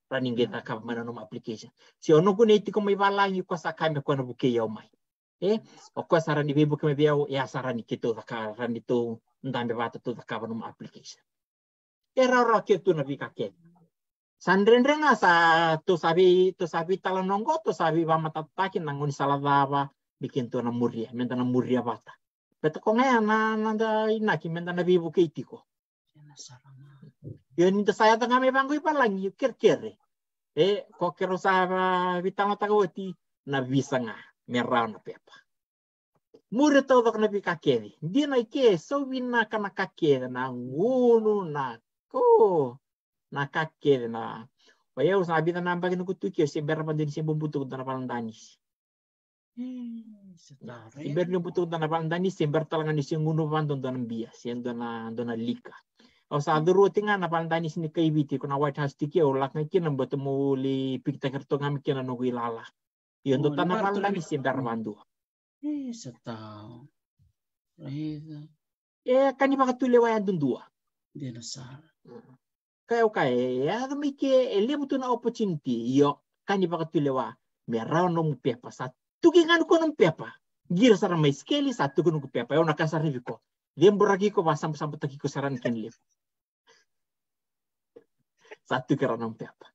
raningeza akaba manano ma application sio no gune itiko mibalangi kwa sakame kwa nabuke ya umai eh okwa sara ni bibuke mebiao ya sara ni kitu zakara rani to ndambe bata e tu zakaba no ma application era ora kitu na bika ke sandrenrenga sa tu sabi tu sabi talanongo to sabi ba matataki nangoni saladaba bikin to na muria menda na muria bata Pero kung ya na, na, inaki, menda na bibuke itiko yoni to saya tanga me pa ipalang yu ker kere e ko kero sa vitanga takawati na visanga me na pepa muri to dok na bika di na ike so wina kana ka na ngunu na ko na ka kere na Oya usna abita na ambagi nukutu kio se berapa jadi se bumbutu dana palang danis. si se berni bumbutuk dana palang di se ngunu bandon dana bias, se dana lika. Saduru hmm. tinga na pantani sini kai biti kuna white house tiki o lak ngi kina temu li pikta kerto ngam kena no lala. untuk oh, ndo tana pantani sini dar mandu. Hmm. Eh setau. Eh e, kani baka tule waya dundua. Dena sar. Hmm. Kaya o kaya ya e, demi ke elemu tuna opportunity iyo kani baka tule wa merau no pepa satu tuki nganu kono pepa. Gira sara mai satu sa tuki pepa yo e, nakasar viko. Dia beragi lemburagiko saran sarankenlep satu hmm, karena apa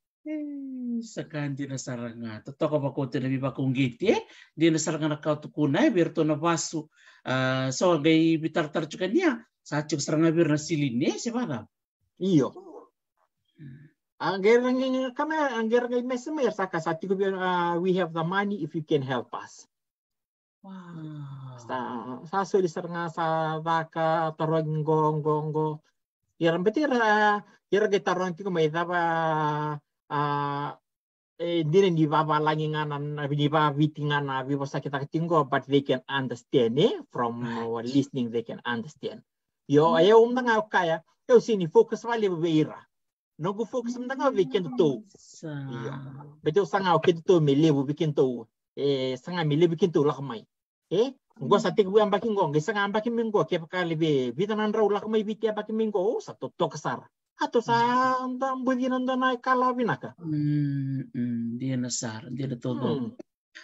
sakan di nasaranga totoko makote na bibakungiti eh? di nasaranga na kautukunai birto na basu ah, so gai bitartar cukania ah? sacuk saranga bir na eh? siapa? sebara iyo hmm. angger kami angger gai ya saka satiku ah, we have the money if you can help us Wow. Sa, saso ilisar nga sa vaka tarwag ngong ngong go. Yaran betira ke gitarron kiko kumai zaba a e, dire ni baba langi nga na ni baba viti nga na vivo sa kita tingo but they can understand eh from our listening they can understand. Yo ayo mm. um nga kaya yo sini focus vale ira. No go focus um nga weekend to. Yo. usang sanga o to me levo weekend to. Eh sanga me levo weekend to lakmai ngo eh? hmm. sate kubu ambaki ngo ngisa ambaki mingo ke pakali be nan raula kuma ibiti ambaki mingo o oh, to to kasar ato hmm. sa anda budina anda na kala binaka dia nasar hmm, dia to do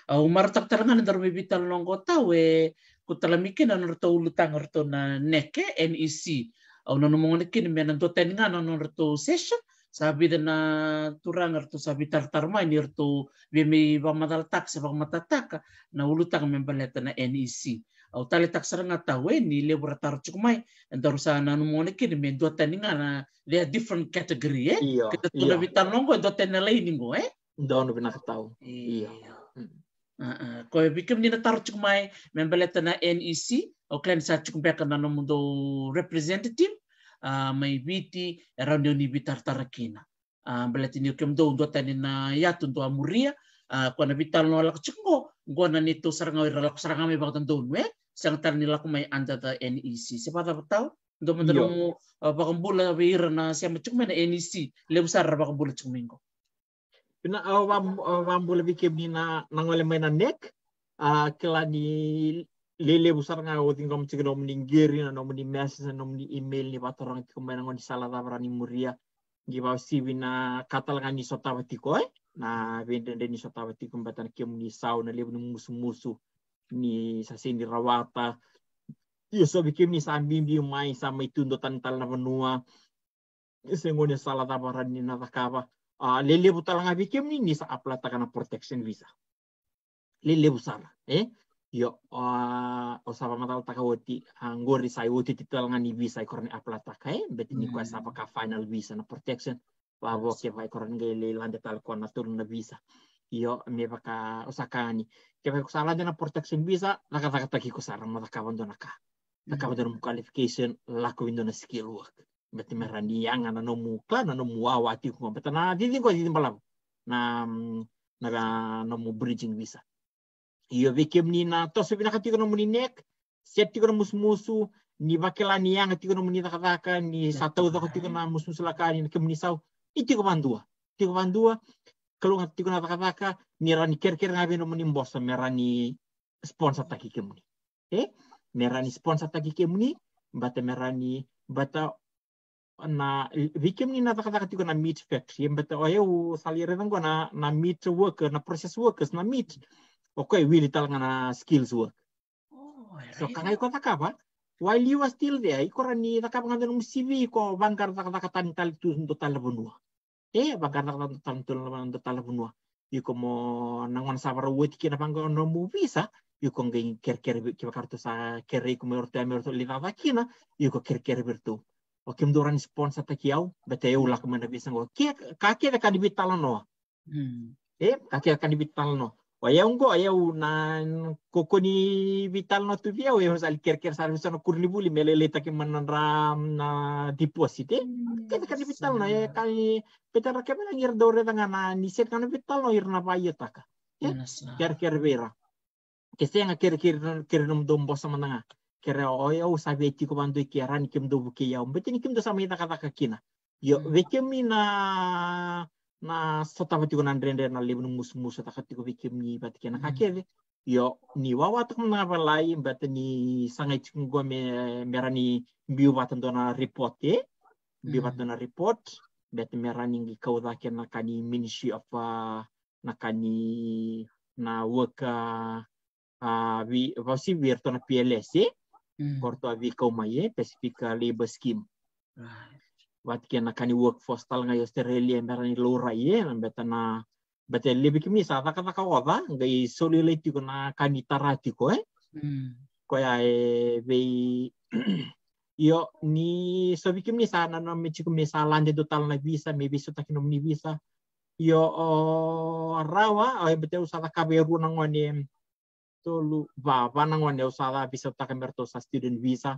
au eh, martak tarangan dar bibital longo tawe ku talamikin anor to ulutang rato na neke NEC au eh, nanu mongone kin menan to tenga nan rato session sabi na turang ngerto sabi tartarma ini matal tak sa sebab matataka na taka, membaleta na NEC au tale tak saranga tawe ni le cuk cukumai entar sa na numone kini me dua na le different category eh iya, kita tu lebih iya. gua dua teninga lain ningo eh dono anu bina ketau iya, iya. Hmm. ko bikim ni na tar na NEC au klen sa cukumpe kana nomundo representative maiviti erau ndio ni tini belatini kemdo ndo tani na yatu ndo amuria ah, kwa na vital no lak chengo gona ni to saranga ira lak saranga me baktan do me sang tani ni mai anda ta NEC se pada patau ndo mendong ah, bakambula be ira na se macuk me na NEC le besar bakambula cuk ingo. pina awam ah, awam bula bikem ni na nangole mai na nek kila ni lele busar nga kan, ko tingkom ci gnom ni ngeri na nom ni message na nom ni email ni patorang ki kumena ngon sala tabra ni muria giva ba sibi na katal nga ni sota bati ko eh. na bende ni sota bati ko batan ki ni sau na lebu musu musu ni sasi di rawata yo so bikim ni sambim bi mai sama itu ndo tantal na benua sengone sala tabra ni na takaba a ah, lele butal nga bikim ni ni sa aplata kana protection visa lele busara eh Yo uh, ah, osamamata utakawoti angori sai woti titel ngani visa ikorni taka e beti ni kwa sapa hmm. ka final visa na protection wa ke vai korni gele lande tal kwa na na visa yo, mi vaka ni ke vai kusala dana protection visa la ka taka ki kusara ma taka na ka taka bandona hmm. qualification la ko na skill work beti merani yang ana no muka na no wa ti ko di didi ko di malam na na no mu bridging visa Iyo veke mnina toso vina kati kono mninek, seti kono musmusu, ni vakela ni yang kati kono mnina kadaka, ni satau dako kati kono eh. musmusu lakani, ni kemni sau, iti ko bandua. Iti ko bandua, kalau kati kono kadaka, ni rani ker-ker ngabe no mnim merani sponsor taki kemni. Eh? Merani sponsor taki kemni, bata merani, bata na vikem ni na taka taka na meat factory, bata oya u salire na meat worker, na process workers, na meat o koy wilital ngana skills work oh, so kangai ko takapa while you are still there ikora ni takap ngana num CV ko bangkar takatan tali tu tala talabunua e eh, bangkar takatan tal ndo talabunua iko mo nangon sabara weti kina bangkar no visa iko ngai ker ker ki tu sa ker iko mo orte mo orte lina vakina iko ker ker bertu o kim doran sponsor takiau bete eu ya lak mana bisa ngo ke ka ka dibitalan no hmm. Eh, kakek akan dibitalan no Waya ungo aya unan kokoni vital no tu via waya sal kerker sal bisa no kurni buli melele takin menenram na deposit kita kan vital na ya kali petar rakyat mana ngir dore tangan na niset kan vital no irna payo taka kerker vera kese yang kerker kerker nom dombo sama tengah kere oya usa veti ko bantu kiaran kim do buki ya um betin kim do sama ita kata kina yo vekem mina na satafati ko nandrendre na musu musimusa takati ko ni bati kena kakeve yo ni wawat ko na balai bati ni tiko tsingo me merani mbiwat ndona reporte mbiwat ndona report bati merani ngi kaudha kena kani ministry of na kani na work a vi vasi virtona PLS eh? korto avi kau mai pesifika Labor Scheme na kani workforce talanga yo sterelie merani lora ye na beta lebi kimi sa taka taka oda ngai soli leti na kani tarati ko eh hmm. ko ya e vei yo ni vi kimi sa na no mi chiku mi sa lande total na visa mi visa kinom ni visa yo o rawa o e bete usada kaberu na ngone tolu va va na ngone usada visa to sa student visa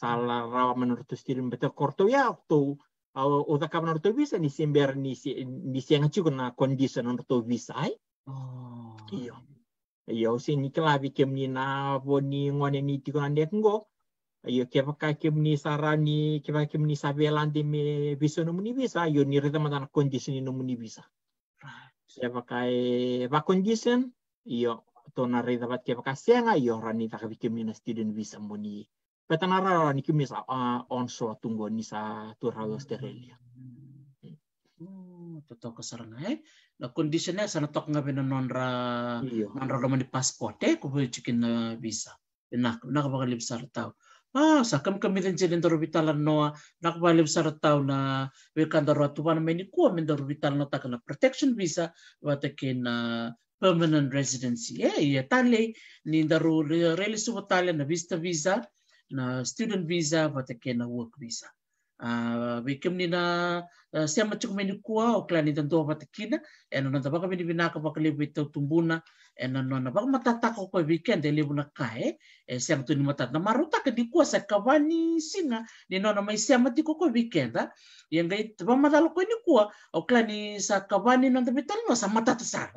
rawa menurut stil bete korto ya to o ta kam to visa ni simber ni si ni si na kuna kondisi to visa ai. Eh. Oh. Iyo. Iyo si ni klavi kem ni na vo ni ngone ni ti kuna ndek ngo. Iyo ke ka kem ni sarani ke keva kem ni sabelan di me visa no muni visa iyo ni reda madan kondisi ni no muni visa. Keva ka e va kondisi iyo to na bat keva ka senga ah, iyo rani ta kavi kem ni na student visa muni petanarara niki misa a ah, ah, onso tunggu nisa turhawa sterelia hmm, toto kesarangai eh. na kondisinya sana tok ngabe na nonra iya. nonra doma di pasporte eh. ko bo chikin na eh, visa nak nak ba kalib tau? ah sakam kami den jelen noa nak ba kalib tau na we kan dor tuan meni ko men dor bital no takana protection visa wa na permanent residency eh ya tale ni daru release wa tale na visa visa student visa vata kena work visa ah, wikimnina ah, sia macuk meni kua o klani tanto patakina ena nanta baka meni binaka baka lebu tau tumbuna eno nona baka matata ko ko weekend e lebu na kae e eh. eh, sia matu ni matata maruta ke di kua sa kawani singa ni nona mai sia mati ko ko weekend a ah. yang gai tapa matalo ko ni kua o klani sa kawani nanta no sa matata sa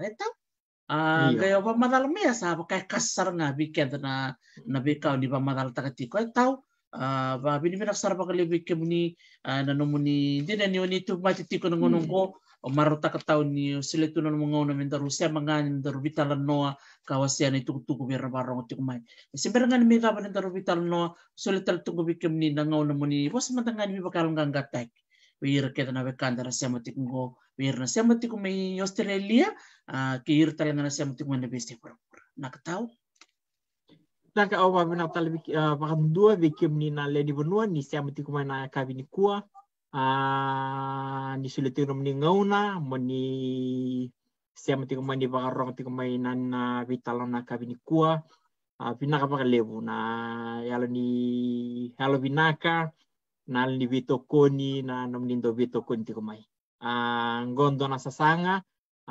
Uh, Kayo pamatal me sa kay kasar nga bikin na nabikaw di pamatal takatiko ay tau uh, bini kasar pa kalibig kami ni uh, nanumuni di na niyo nito matitiko ng unong ko maruta ka tao niyo sila ito na mga unang minta Rusia mga minta rubitalan noa kawasiyan ito tuko bira barong ito kumay kasi bira nga namin kapan noa sila bikin ni na muni was matangan mi bakalong ganggatay wirketanabekandara siamatikungo na siamatiku mai Australia ke irtalangana siamatiku na beste pura-pura na Naka au wawe na tala wiki uh, dua wiki mni na ledi benua ni sia mati na kavi ni kua ni sulit tiro mni ngauna moni sia mati ni baka rong na na vitalo na kavi ni kua uh, vinaka ka lebu na yalo ni yalo vinaka na li vitokoni na nomlindo vitokoni tiko mai. ngondo na sasanga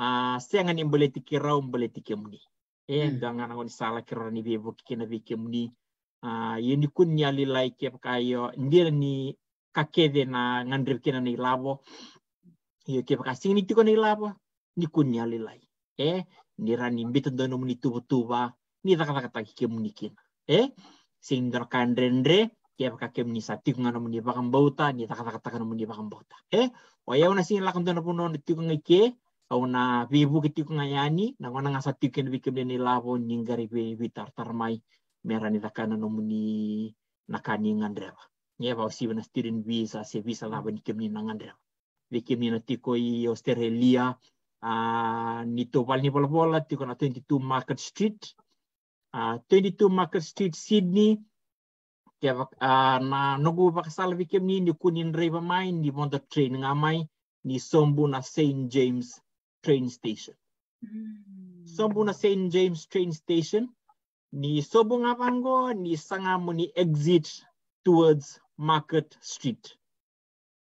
uh, senga ni mbole tikira mbole muni. e mm. na sala kira ni bevo kikena vikemuni uh, yeni ni ali like pakayo ndira ni kakede na ngandrip kena ni labo yo ke pakasing ni tiko ni labo ni ali like e nira ni mbito dono muni tuba tuba ni takataka takike muni kina. e sing dorkan ndre, kebka kem ni sa tiku ngana mundi bakam bauta ni taka taka taka mundi bakam bauta Eh, wa yau nasi lakam tana puno ni tiku ke au na vibu ke tiku ngai ani na ngana ngasa tiku ni bikim ni lavo ninggari vi vitar tarmai mera ni taka na nomuni nakani ngandreva ni ba si bana visa se visa lavo ni kem ni ngandreva bikim ni na tiku i australia a ni tobal ni bola bola tiku na 22 Market Street, uh, 22 Market Street Sydney, keva na nogu bakasal vikem ni kunin river mai ni bonda train ngamai ni sombu na St James train station. Mm. Sombu na St James train station ni sobu ngapango ni sangamu ni exit towards Market Street.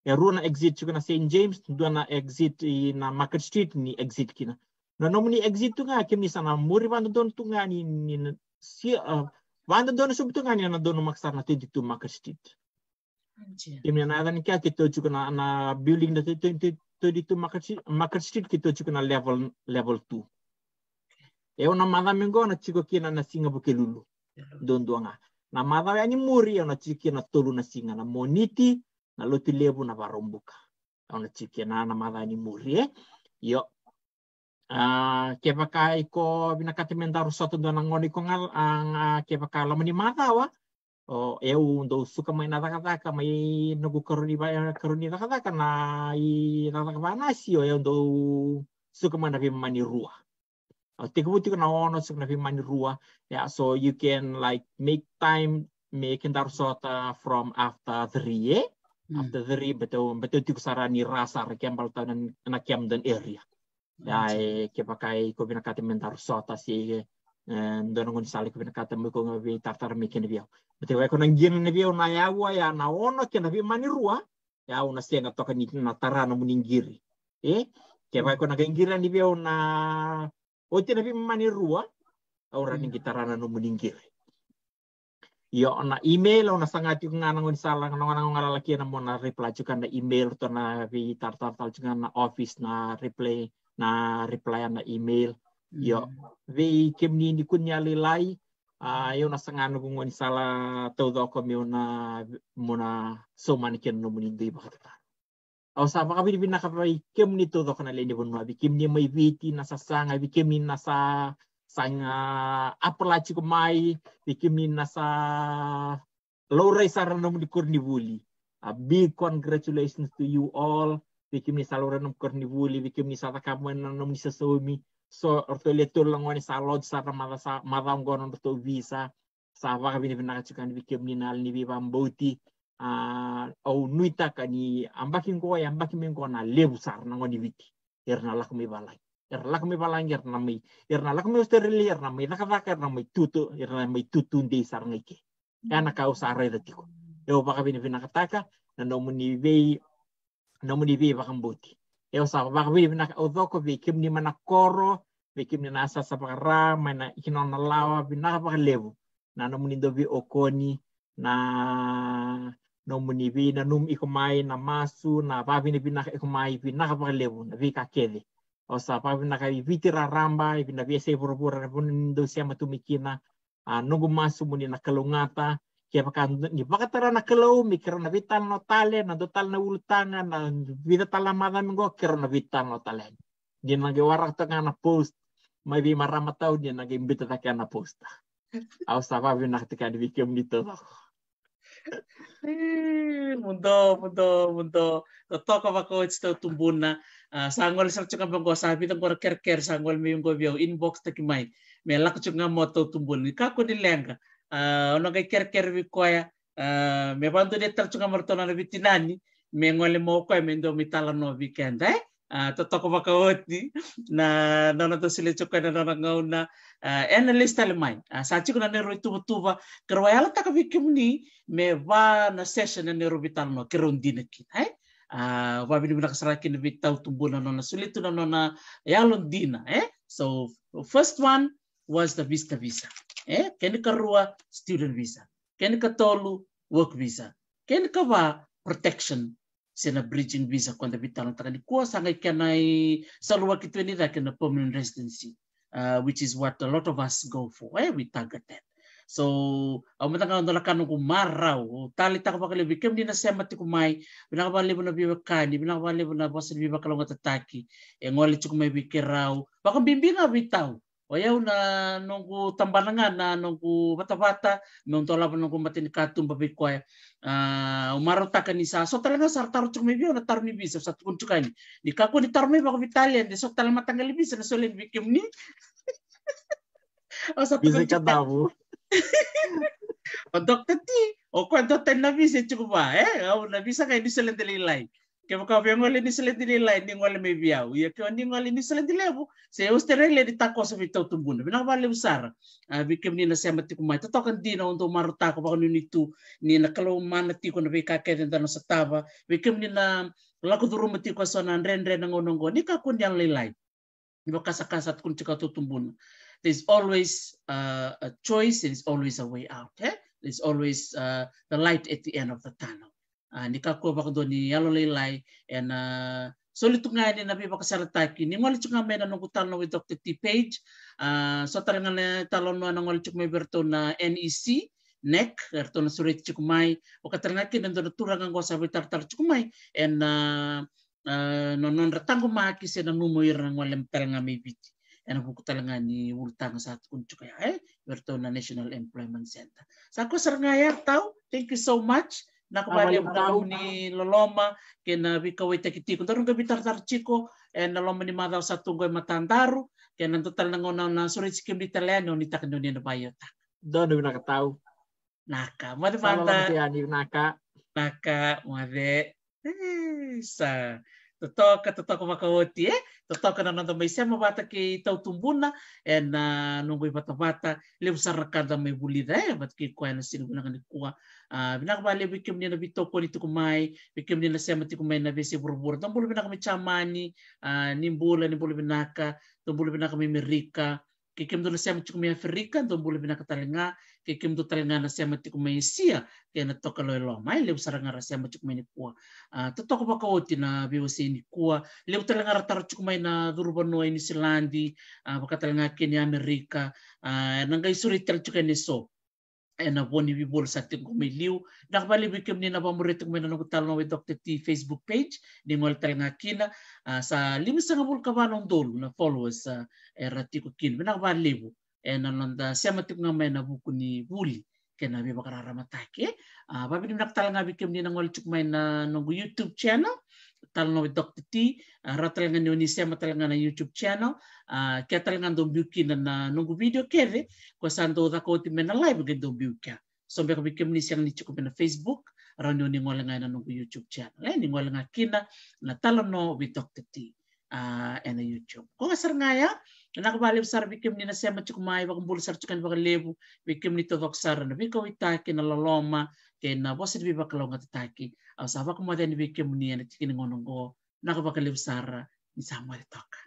E runa exit chukana St James duana exit na Market Street ni exit kina. Na nomu ni exit tunga kemi sana muri bandu don tunga ni ni si uh, Vanda dono subtu ngani ana dono maksar na tidik tu makastit. Imna na dan kya kito chuka na na building na tidik tu makastit makastit kito chuka na level level 2. E una mada mengo na chiko kina na singa buke lulu. Don duanga. Na mada ya ni muri ona chiki na tolu na singa na moniti na loti lebu na barombuka. Ona chiki na na mada ni muri e. Yo Uh, ke baka iko bina kati mentaru dona ngoni kongal ang ah, uh, ke baka lamani mata wa o eu ndo suka mai nata taka taka mai nugu karuni ba karuni taka taka na i taka bana si o ndo suka mai na mani rua o te kubuti na ono suka na mani rua Ya, so you can like make time make entar from after three eh? hmm. after three betul betul tikusara ni rasa rekembal tanan nakem dan area dai ke pakai ko bina katem mentar sota si eh, ndono ngon sale ko bina kata ko ngabi tartar mi ken biau bete wai kono ngien ne biau na ya wa ya na ono ken bi mani rua ya una senga toka ni na tarano muningiri e eh, ke wai hmm. kono ngira ni biau na o tina bi mani rua ra ni gitarana hmm. no muningiri Yo na email ona sangati ko ngana ngon sala ngana ngana ngala laki na mo na reply juga na email to na vi tartar tal juga na office na reply na replyan na email mm. yo vei kemni ni kunya le lai a io na sangano gu ngoni sala to do ko mi una mona so mani ken no muni dei bakata au sa maka bini bina kapai kemni to do na le ni bonwa bi kemni mai viti na sa sanga bi kemni na sa sanga apala chiko mai bi kemni na sa lorei sarana muni kurni buli a ah, big congratulations to you all vikim ni salo ranam korni wuli vikim ni sata kamwen nanam ni sasomi so orto le tol langoni sa lodge sa ramada sa madam gonon orto visa sa vaka vini vina kachukan vikim ni nal ni viva mboti au nuita kani ambaki ngo ya ambaki mengo na lebu sar nangoni viti erna lakumi balai erna lakumi balai erna mi erna lakumi osterili erna mi daka daka erna mi tutu erna mi tutu ndi sar ngike na kau sare datiko eu vaga vini vina kataka nanamuni vei nomuni vi vakambuti eo sa vakavili vina odhoko ni mana koro vikimni na sasa pakara mana hinona lawa vina vakalevu na nomuni dobi okoni na nomuni vi na num ikomai na masu na vavini vina ikomai vina vakalevu na vikakede o sa vavina viti raramba vina viese vorobora vina dosia matumikina a nungu masu muni na kalungata kia pakando ni pakatara na kelau mi na vital no tale na do na ulutanga na vida tala mada mingo na vital no tale dia na gewarak tanga na post mai bi marama tau dia na gembita ta na post au sava vi na tika di vikem to todo mundo mundo mundo to toko ba ko ito tumbuna sangol sa chuka bang ko sabi to kor ker ker sangol mi yung ko inbox takimai melak chuka mo to tumbun ka ko lengga Ah, onoga kerkervi koya ah, me bantu de tercunga martona na bitinani me ngole mo koya me ndo mitala no weekend eh ah, totoko vakaoti na nona to sile choka na nona ngauna analyst alemai sa chiku na nero tuba tuba kerwa yala taka vikimni me va na session na nero vital no kerondina kin eh va bini bina kasaraki na vitau tumbu na nona na nona yalondina eh so first one was the vista visa eh ken ka rua student visa ken ka tolu work visa ken ka protection sena bridging visa konda vital taka di kua sanga kena i salua kitu e ni da kena permanent residency uh, which is what a lot of us go for eh we target that So, au mata ka ndola kanu ku marau, tali tak pa kale bikem dina sema tiku mai, bina ka lebu na biwa kani, bina ka lebu na bosan biwa kalau ngata taki, e ngoli chuk mai bikirau, baka bimbinga tau Oya oh, una na nunggu tambalangan na nunggu bata-bata meuntola pa nunggu matinikatum babi babi ah, umaro taka ni sa so talaga sar taro chuk mibio na taro mebi sa sa kun chukani Di kaku di taro mebi ko vitalian de so talaga matang ni bisa na solin bikim ni o sa tukun chukani o dokter ti o kwento ten na bisa chukba ah, eh o oh, na bisa di ni solin delilay ke ka be ngole ni sele dile lai ni ngole me u ya ke ni ngole ni sele dile bu se o stere le di tako se vitou tumbuna bina vale usar a bi ke ni na se mati mai to kan di na untuk ta ko ba ni tu ni na kalau manati ti ko na be ka ke den na satava bi ke ni na ko duru mati ko sona ren ren ngono ngo ka kun yang lai ni ba kasa kun tika to there's always uh, a choice there's always a way out eh? there's always uh, the light at the end of the tunnel Ah, ni kako bak do ni yalo lelai and uh, so litu nga ni nabi bak taki ni ngol chunga mena no kutal no with Dr. T page so taranga le talon no ngol chuk me berto na NEC nek erto na surit chuk mai o kataranga ki nando turanga ngo sa tar tar chuk mai and uh, no non ratango ma ki se na numo ir ngol lem nga me biti ena kutal nga ni sa saat chuk ya eh berto na National Employment Center. nga ya tau, thank you so much na kubali mtau ni loloma ke na wika wei tekitiko tarun ke bitar tar chiko e na loma ni madau satu goi matantaru ke na total na ngona na suri sikim di telen ni tak ni na ta do na na tau naka made fanta naka naka made sa totoka totoka makaoti e eh? totoka na nada mai sema vata ke tau tumbuna e na ah, nungu i bata bata lebu sarakada mai bulida e eh? vata ke kwa na siri guna ngani kua bina ah, kaba lebu ikem nina bitoko ni tuku mai ikem na sema tiku mai na vese burubura tombulu bina kami chamani ah, nimbula nimbulu binaka tombulu bina kami merika kekem do nasiam chukumia ferrikan to bule bina katalenga kekem do talenga nasiam chukumia sia kena tokalo lo mai le saranga nasiam chukumia ni kua to toko baka oti na biwasi ni kua le talenga ratar chukumia na ah, durbano ini silandi baka ah, talenga kenya amerika nangai suri tel chukene so ena boni bi bol sakti gomiliu nak bali bi kem nina bamuri tuk mena nuku talno we dokter ti Facebook page ni ngol na kina sa limi sanga bul kabalong na followers era tiku kin nak bali bu ena londa siama tuk ngama ena buku ni buli kena bi bakara ramatake babi ni nak talanga bi kem nina ngol tuk na nungu YouTube channel talno Dr. T, uh, ratalanga Indonesia matalanga na YouTube channel, uh, kia talanga do biuki na nungu video keve, kwa santo da koti na live ge do biuka. So mbeka bikem ni siang ni cukup na Facebook, rano ni ngolanga na nungu YouTube channel, eh, ni ngolanga kina na talano with Dr. T. Uh, and the YouTube. Kung asar nga ya, nakabali sar bikim ni ah, na siya machukumay, wakambul sar chukan wakalebu, bikim ni to sar, na kau itake na laloma, na bosi di bibak kalau ngat taki au safa kuma tani bike ngono tikini ngonongo naka baka sara ni sama di toka